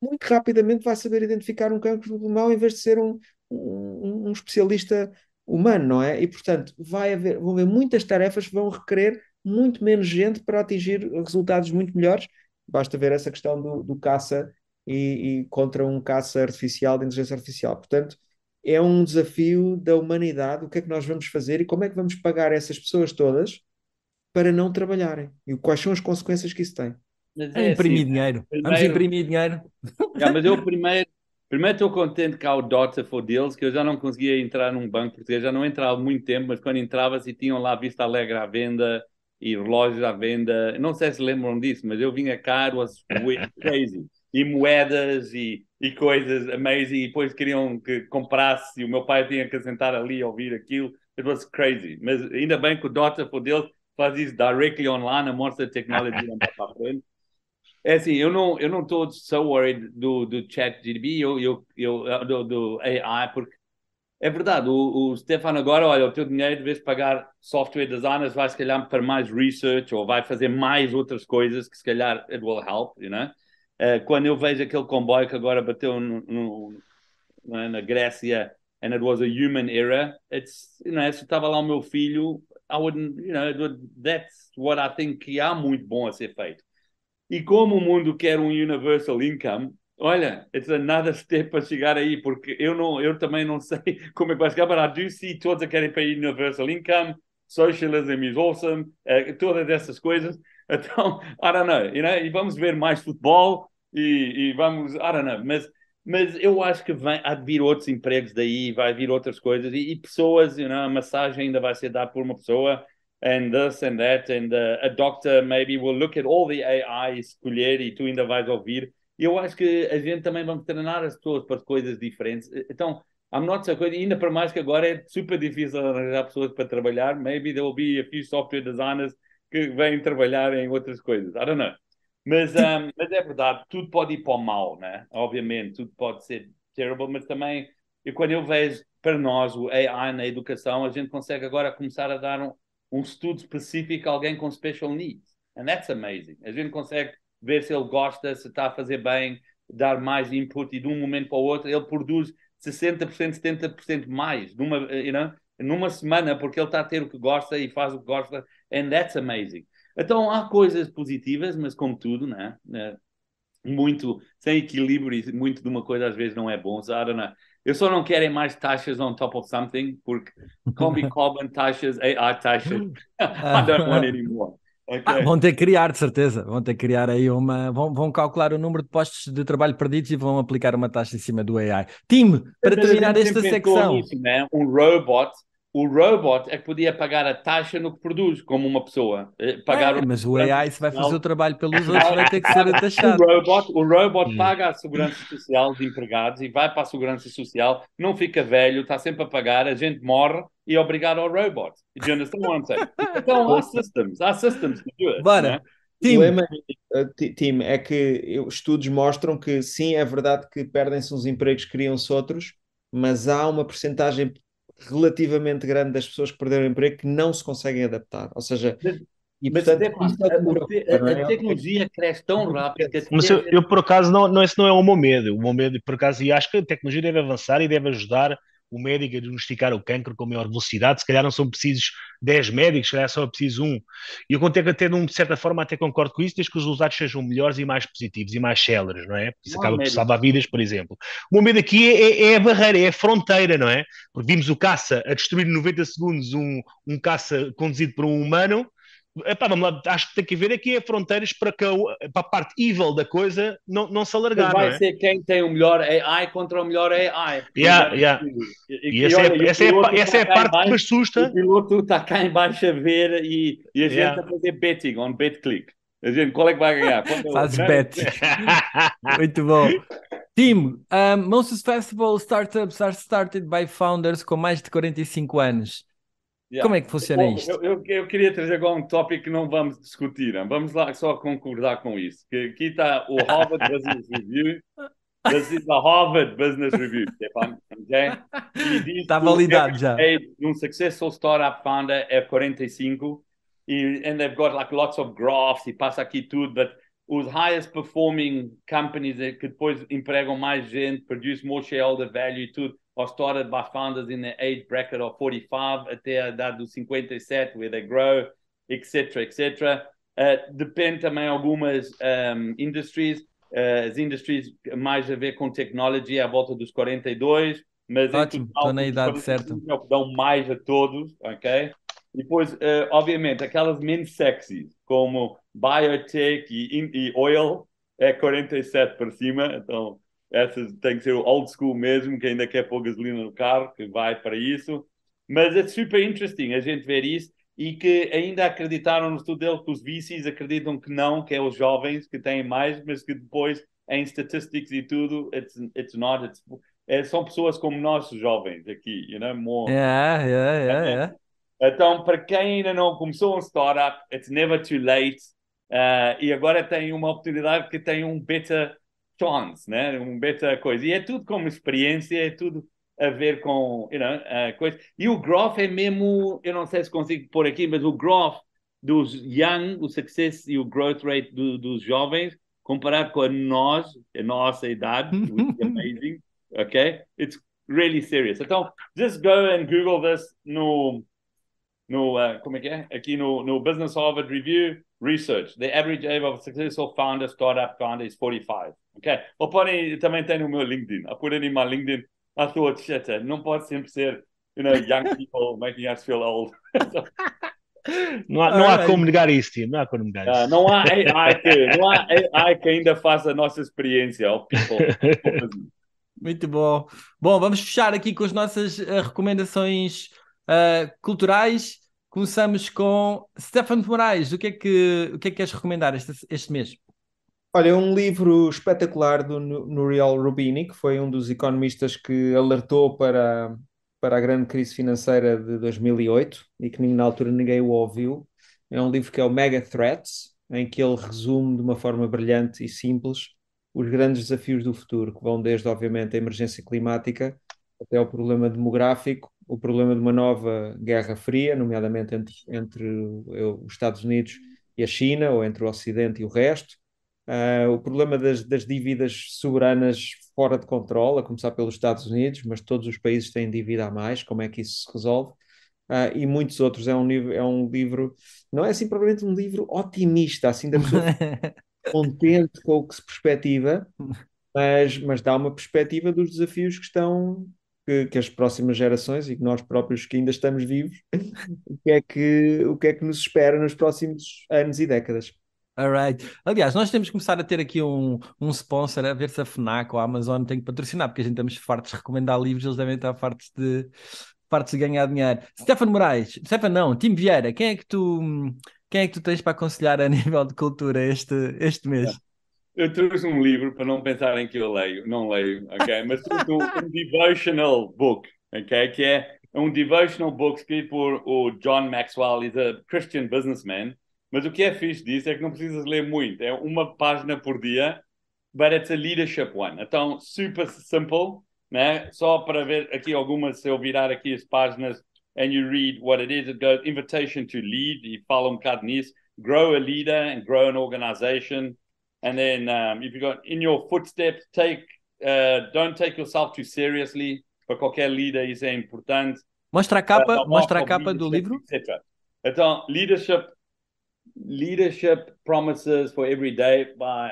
muito rapidamente vai saber identificar um cancro no pulmão em vez de ser um, um, um especialista humano, não é? E, portanto, vai haver, vão haver muitas tarefas que vão requerer muito menos gente para atingir resultados muito melhores. Basta ver essa questão do, do caça e, e, contra um caça artificial, de inteligência artificial. Portanto, é um desafio da humanidade. O que é que nós vamos fazer e como é que vamos pagar essas pessoas todas para não trabalharem? E quais são as consequências que isso tem? Mas é, imprimir assim, dinheiro. Primeiro... Vamos imprimir dinheiro. mas eu primeiro Primeiro estou contente que há o Dota for Deals, que eu já não conseguia entrar num banco português, já não entrava há muito tempo, mas quando entrava se tinham lá Vista Alegre à venda e relógios à venda. Não sei se lembram disso, mas eu vinha caro, as crazy. E moedas e e coisas amazing, e depois queriam que comprasse, e o meu pai tinha que sentar ali a ouvir aquilo. It was crazy. Mas ainda bem que o Dota for Deus faz isso directly online, mostra a tecnologia andar para a frente. É assim, eu não eu não estou so worried do, do chat GDB, eu, eu, eu, do, do AI, porque é verdade, o, o Stefano agora, olha, o teu dinheiro, de vez de pagar software designers, vai se calhar para mais research ou vai fazer mais outras coisas que se calhar it will help, you know? Uh, quando eu vejo aquele comboio que agora bateu no, no, é, na Grécia, and it was a human era, it's, you know, se estava lá o meu filho, I wouldn't, you know, that's what I think que há muito bom a ser feito. E como o mundo quer um universal income, olha, it's another step para chegar aí, porque eu não, eu também não sei como é que vai chegar, but I do see todos a querem para universal income, socialism is awesome, uh, todas essas coisas. Então, I don't know, you know, e vamos ver mais futebol e, e, vamos, I don't know, mas, mas eu acho que vem, há de vir outros empregos daí, vai vir outras coisas e, e pessoas, you know, a massagem ainda vai ser dada por uma pessoa and this and that and uh, a doctor maybe will look at all the AI escolher e tu ainda vais ouvir. Eu acho que a gente também vai treinar as pessoas para coisas diferentes. Então, I'm not so good. Ainda para mais que agora é super difícil arranjar pessoas para trabalhar. Maybe there will be a few software designers que vêm trabalhar em outras coisas. I don't know. Mas, um, mas é verdade, tudo pode ir para o mal, né? Obviamente, tudo pode ser terrible, mas também, e quando eu vejo para nós o AI na educação, a gente consegue agora começar a dar um, um estudo específico a alguém com special needs. And that's amazing. A gente consegue ver se ele gosta, se está a fazer bem, dar mais input e de um momento para o outro ele produz 60%, 70% mais numa, eh, you know, numa semana, porque ele está a ter o que gosta e faz o que gosta And that's amazing. Então há coisas positivas, mas como tudo, né? É, muito sem equilíbrio, e muito de uma coisa às vezes não é bom. Zara, né? Eu só não quero é mais taxas on top of something, porque combi cobram taxas, eh, AI ah, taxas. I don't want anymore. Ah, okay. Ah, vão ter que criar, de certeza. Vão ter que criar aí uma. Vão, vão calcular o número de postos de trabalho perdidos e vão aplicar uma taxa em cima do AI. Time, para terminar esta secção. né? Um robot o robot é que podia pagar a taxa no que produz, como uma pessoa. Eh, pagar é, o... Mas o AI, se vai fazer o trabalho pelos outros, vai ter que ser a O robot, o robot hum. paga a segurança social de empregados e vai para a segurança social, não fica velho, está sempre a pagar, a gente morre e é obrigado ao robot. Do you understand what I'm saying? Então há systems, há systems to do it. Bora. Né? Tim. É, eh, Tim, é que estudos mostram que sim, é verdade que perdem-se uns empregos, criam-se outros, mas há uma porcentagem relativamente grande das pessoas que perderam o emprego que não se conseguem adaptar. Ou seja, mas, e, mas portanto, é a, a, a, a, é tecnologia cresce tão rápido que mas eu, eu, por acaso não, não, esse não é o meu medo. O meu medo, por acaso, e acho que a tecnologia deve avançar e deve ajudar o médico a diagnosticar o câncer com maior velocidade, se calhar não são precisos 10 médicos, se calhar só é preciso um. E eu contei que até, de certa forma, até concordo com isso, desde que os resultados sejam melhores e mais positivos e mais céleres, não é? Porque isso não acaba por salvar vidas, por exemplo. O momento aqui é, é, é, a barreira, é a fronteira, não é? Porque vimos o caça a destruir em 90 segundos um, um caça conduzido por um humano, Epá, eh, vamos lá, acho que tem que haver aqui é fronteiras para que a, para a parte evil da coisa não, não se alargar. Vai é? ser quem tem o melhor AI contra o melhor AI. Yeah, yeah. E, e, e essa, olha, é, essa, é, essa é a é tá parte que me assusta. O piloto está cá em baixo a ver e, e a gente yeah. a fazer betting on BetClick. A gente, qual é que vai ganhar? É é faz bet. Muito bom. Tim, um, ah, Moses Festival Startups are started by founders com mais de 45 anos. Yeah. Como é que funciona Bom, isto? Eu, eu, eu, queria trazer agora um tópico que não vamos discutir. Vamos lá só concordar com isso. Que aqui está o Harvard Business Review. This is Harvard Business Review, Stefan. É está validado já. É um successful startup founder é 45 e and they've got like lots of graphs e passa aqui tudo, but os highest performing companies eh, que depois empregam mais gente, produce more shareholder value e tudo or started by founders in the age bracket of 45 até a idade dos 57, where they grow, etc, etc. Uh, depende também algumas um, industries, uh, as industries mais a ver com technology à volta dos 42, mas Ótimo, estou na idade certa. que dão mais a todos, ok? E depois, uh, obviamente, aquelas menos sexy, como biotech e, e oil, é 47 para cima, então essas tem que ser o old school mesmo, que ainda quer pôr gasolina no carro, que vai para isso. Mas é super interesting a gente ver isso e que ainda acreditaram no estudo dele que os VCs acreditam que não, que é os jovens que têm mais, mas que depois em statistics e tudo, it's, it's not, it's, é, são pessoas como nós, jovens, aqui, you know, more. Yeah, yeah, yeah, então, yeah. Então, para quem ainda não começou um startup, it's never too late. Uh, e agora tem uma oportunidade que tem um beta chance, né? Um beta coisa. E é tudo como experiência, é tudo a ver com you know, uh, coisa. E o growth é mesmo, eu não sei se consigo pôr aqui, mas o growth dos young, o success e o growth rate do, dos jovens, comparado com a nós, a nossa idade, which is amazing, ok? It's really serious. Então, just go and Google this no no uh, como é que é? Aqui no, no Business Harvard Review Research, the average age of a successful founder, startup founder is 45. Ok? Ou podem, também tenho no meu LinkedIn. Eu put it in LinkedIn. I thought, shit, eh, não pode sempre ser, you know, young people making us feel old. Não há, não há como negar isso, Tim. Não há como negar ah, isso. não há AI que, não há AI que ainda faça a nossa experiência people. Muito bom. Bom, vamos fechar aqui com as nossas eh, recomendações uh, culturais. Começamos com Stefano de Moraes. O que é que, o que, é que queres recomendar este, este mês? Olha, é um livro espetacular do Nouriel Rubini, que foi um dos economistas que alertou para, para a grande crise financeira de 2008 e que na altura ninguém o ouviu. É um livro que é o Mega Threats, em que ele resume de uma forma brilhante e simples os grandes desafios do futuro, que vão desde, obviamente, a emergência climática até o problema demográfico o problema de uma nova guerra fria, nomeadamente entre, entre os Estados Unidos e a China, ou entre o Ocidente e o resto, uh, o problema das, das, dívidas soberanas fora de controle, a começar pelos Estados Unidos, mas todos os países têm dívida a mais, como é que isso se resolve? Uh, e muitos outros. É um, é um livro, não é assim provavelmente um livro otimista, assim da pessoa contente com o que se perspectiva, mas, mas dá uma perspectiva dos desafios que estão que, que, as próximas gerações e que nós próprios que ainda estamos vivos, o que é que, o que, é que nos espera nos próximos anos e décadas. Alright. Aliás, nós temos que começar a ter aqui um, um sponsor, a ver se a FNAC ou a Amazon tem que patrocinar, porque a gente estamos fartos de recomendar livros, eles devem estar fartos de, fartos de ganhar dinheiro. Stefano Moraes, Stefano não, Tim Vieira, quem é que tu quem é que tu tens para aconselhar a nível de cultura este, este mês? eu trouxe um livro para não pensarem que eu leio, não leio, ok? Mas trouxe um, um devotional book, ok? Que é um devotional book escrito por o John Maxwell, he's a Christian businessman. Mas o que é fixe disso é que não precisas ler muito, é uma página por dia, but it's a leadership one. Então, super simple, né? Só para ver aqui algumas, se eu virar aqui as páginas, and you read what it is, it goes invitation to lead, e fala um bocado nisso, grow a leader and grow an organization, And then um, if you got in your footsteps, take uh, don't take yourself too seriously. Para qualquer líder isso é importante. Mostra a capa, uh, mostra a capa do livro. Etc. Então, leadership leadership promises for every day by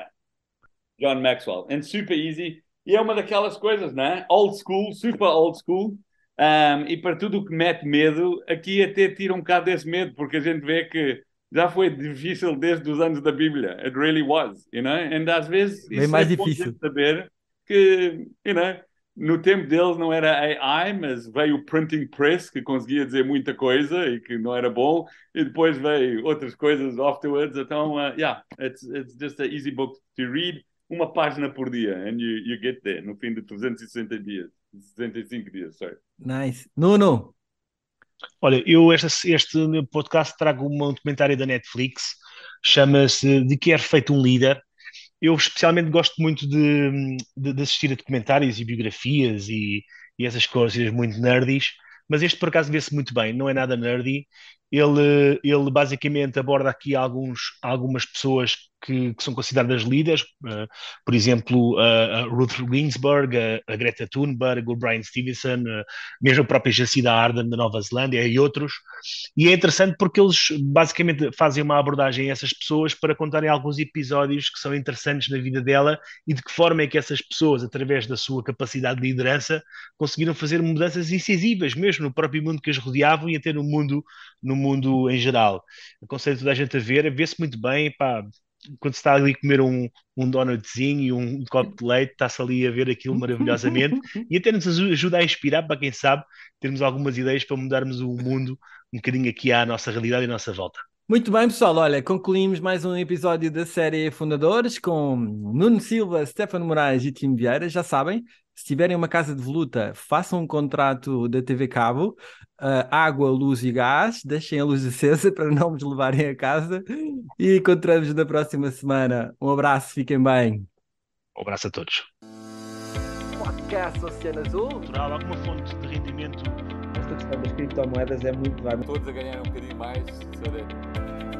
John Maxwell. And super easy. E é uma daquelas coisas, né? Old school, super old school. Um, e para tudo que mete medo, aqui até tira um bocado desse medo, porque a gente vê que já foi difícil desde os anos da Bíblia. It really was, you know? And às vezes Bem mais é difícil saber que, you know, no tempo deles não era AI, mas veio o printing press que conseguia dizer muita coisa e que não era bom, e depois veio outras coisas afterwards. Então, uh, yeah, it's, it's just an easy book to read, uma página por dia, and you, you get there no fim de 360 dias, 65 dias, sorry. Nice. Nuno, Olha, eu este meu podcast trago um documentário da Netflix, chama-se De Que é Feito um Líder. Eu especialmente gosto muito de, de, de assistir a documentários e biografias e, e essas coisas muito nerds, mas este por acaso vê-se muito bem, não é nada nerdy. Ele, ele basicamente aborda aqui alguns, algumas pessoas que, que são consideradas líderes, uh, por exemplo, a, a Ruth Ginsburg, a, a, Greta Thunberg, o Brian Stevenson, uh, mesmo a própria Jacinda Ardern da Nova Zelândia e outros. E é interessante porque eles basicamente fazem uma abordagem a essas pessoas para contarem alguns episódios que são interessantes na vida dela e de que forma é que essas pessoas, através da sua capacidade de liderança, conseguiram fazer mudanças incisivas mesmo no próprio mundo que as rodeavam e até no mundo, no mundo em geral. Aconselho toda a gente a ver, vê-se muito bem, pá, quando se está ali a comer um, um donutzinho e um, um copo de leite, está-se ali a ver aquilo maravilhosamente e até nos ajuda a inspirar para quem sabe termos algumas ideias para mudarmos o mundo um bocadinho aqui à nossa realidade e à nossa volta. Muito bem, pessoal. Olha, concluímos mais um episódio da série Fundadores com Nuno Silva, Stefano Moraes e Tim Vieira. Já sabem, se tiverem uma casa de voluta, façam um contrato da TV Cabo, uh, água, luz e gás, deixem a luz acesa para não vos levarem a casa e encontramos na próxima semana. Um abraço, fiquem bem. Um abraço a todos. Podcast Oceano Azul. Natural, alguma fonte de rendimento. Esta questão das criptomoedas é muito válida. Todos a ganhar um bocadinho mais, saber.